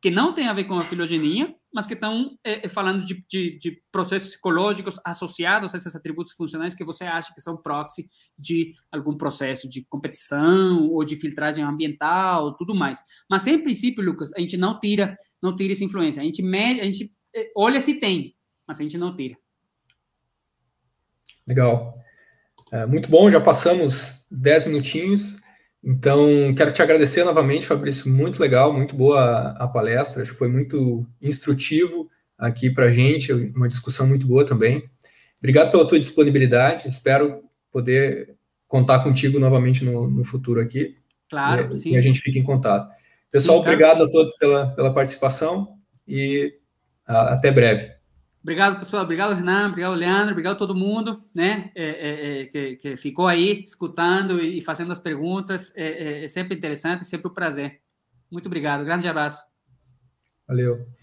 que não têm a ver com a filogenia, mas que estão é, eh, eh, falando de, de, de, processos psicológicos associados a esses atributos funcionais que você acha que são proxy de algum processo de competição ou de filtragem ambiental, tudo mais. Mas, em princípio, Lucas, a gente não tira, não tira essa influência. A gente mede, a gente eh, olha se tem, mas a gente não tira. Legal. É, muito bom, já passamos 10 minutinhos. Então, quero te agradecer novamente, Fabrício. Muito legal, muito boa a palestra. Acho que foi muito instrutivo aqui para a gente, uma discussão muito boa também. Obrigado pela tua disponibilidade. Espero poder contar contigo novamente no, no futuro aqui. Claro, e, sim. E a gente fica em contato. Pessoal, sim, claro, obrigado sim. a todos pela, pela participação e a, até breve. Obrigado, pessoal. Obrigado, Renan. Obrigado, Leandro. Obrigado todo mundo né, é, é, é, que, que, ficou aí escutando e fazendo as perguntas. É, é, é sempre interessante, sempre um prazer. Muito obrigado. Grande abraço. Valeu.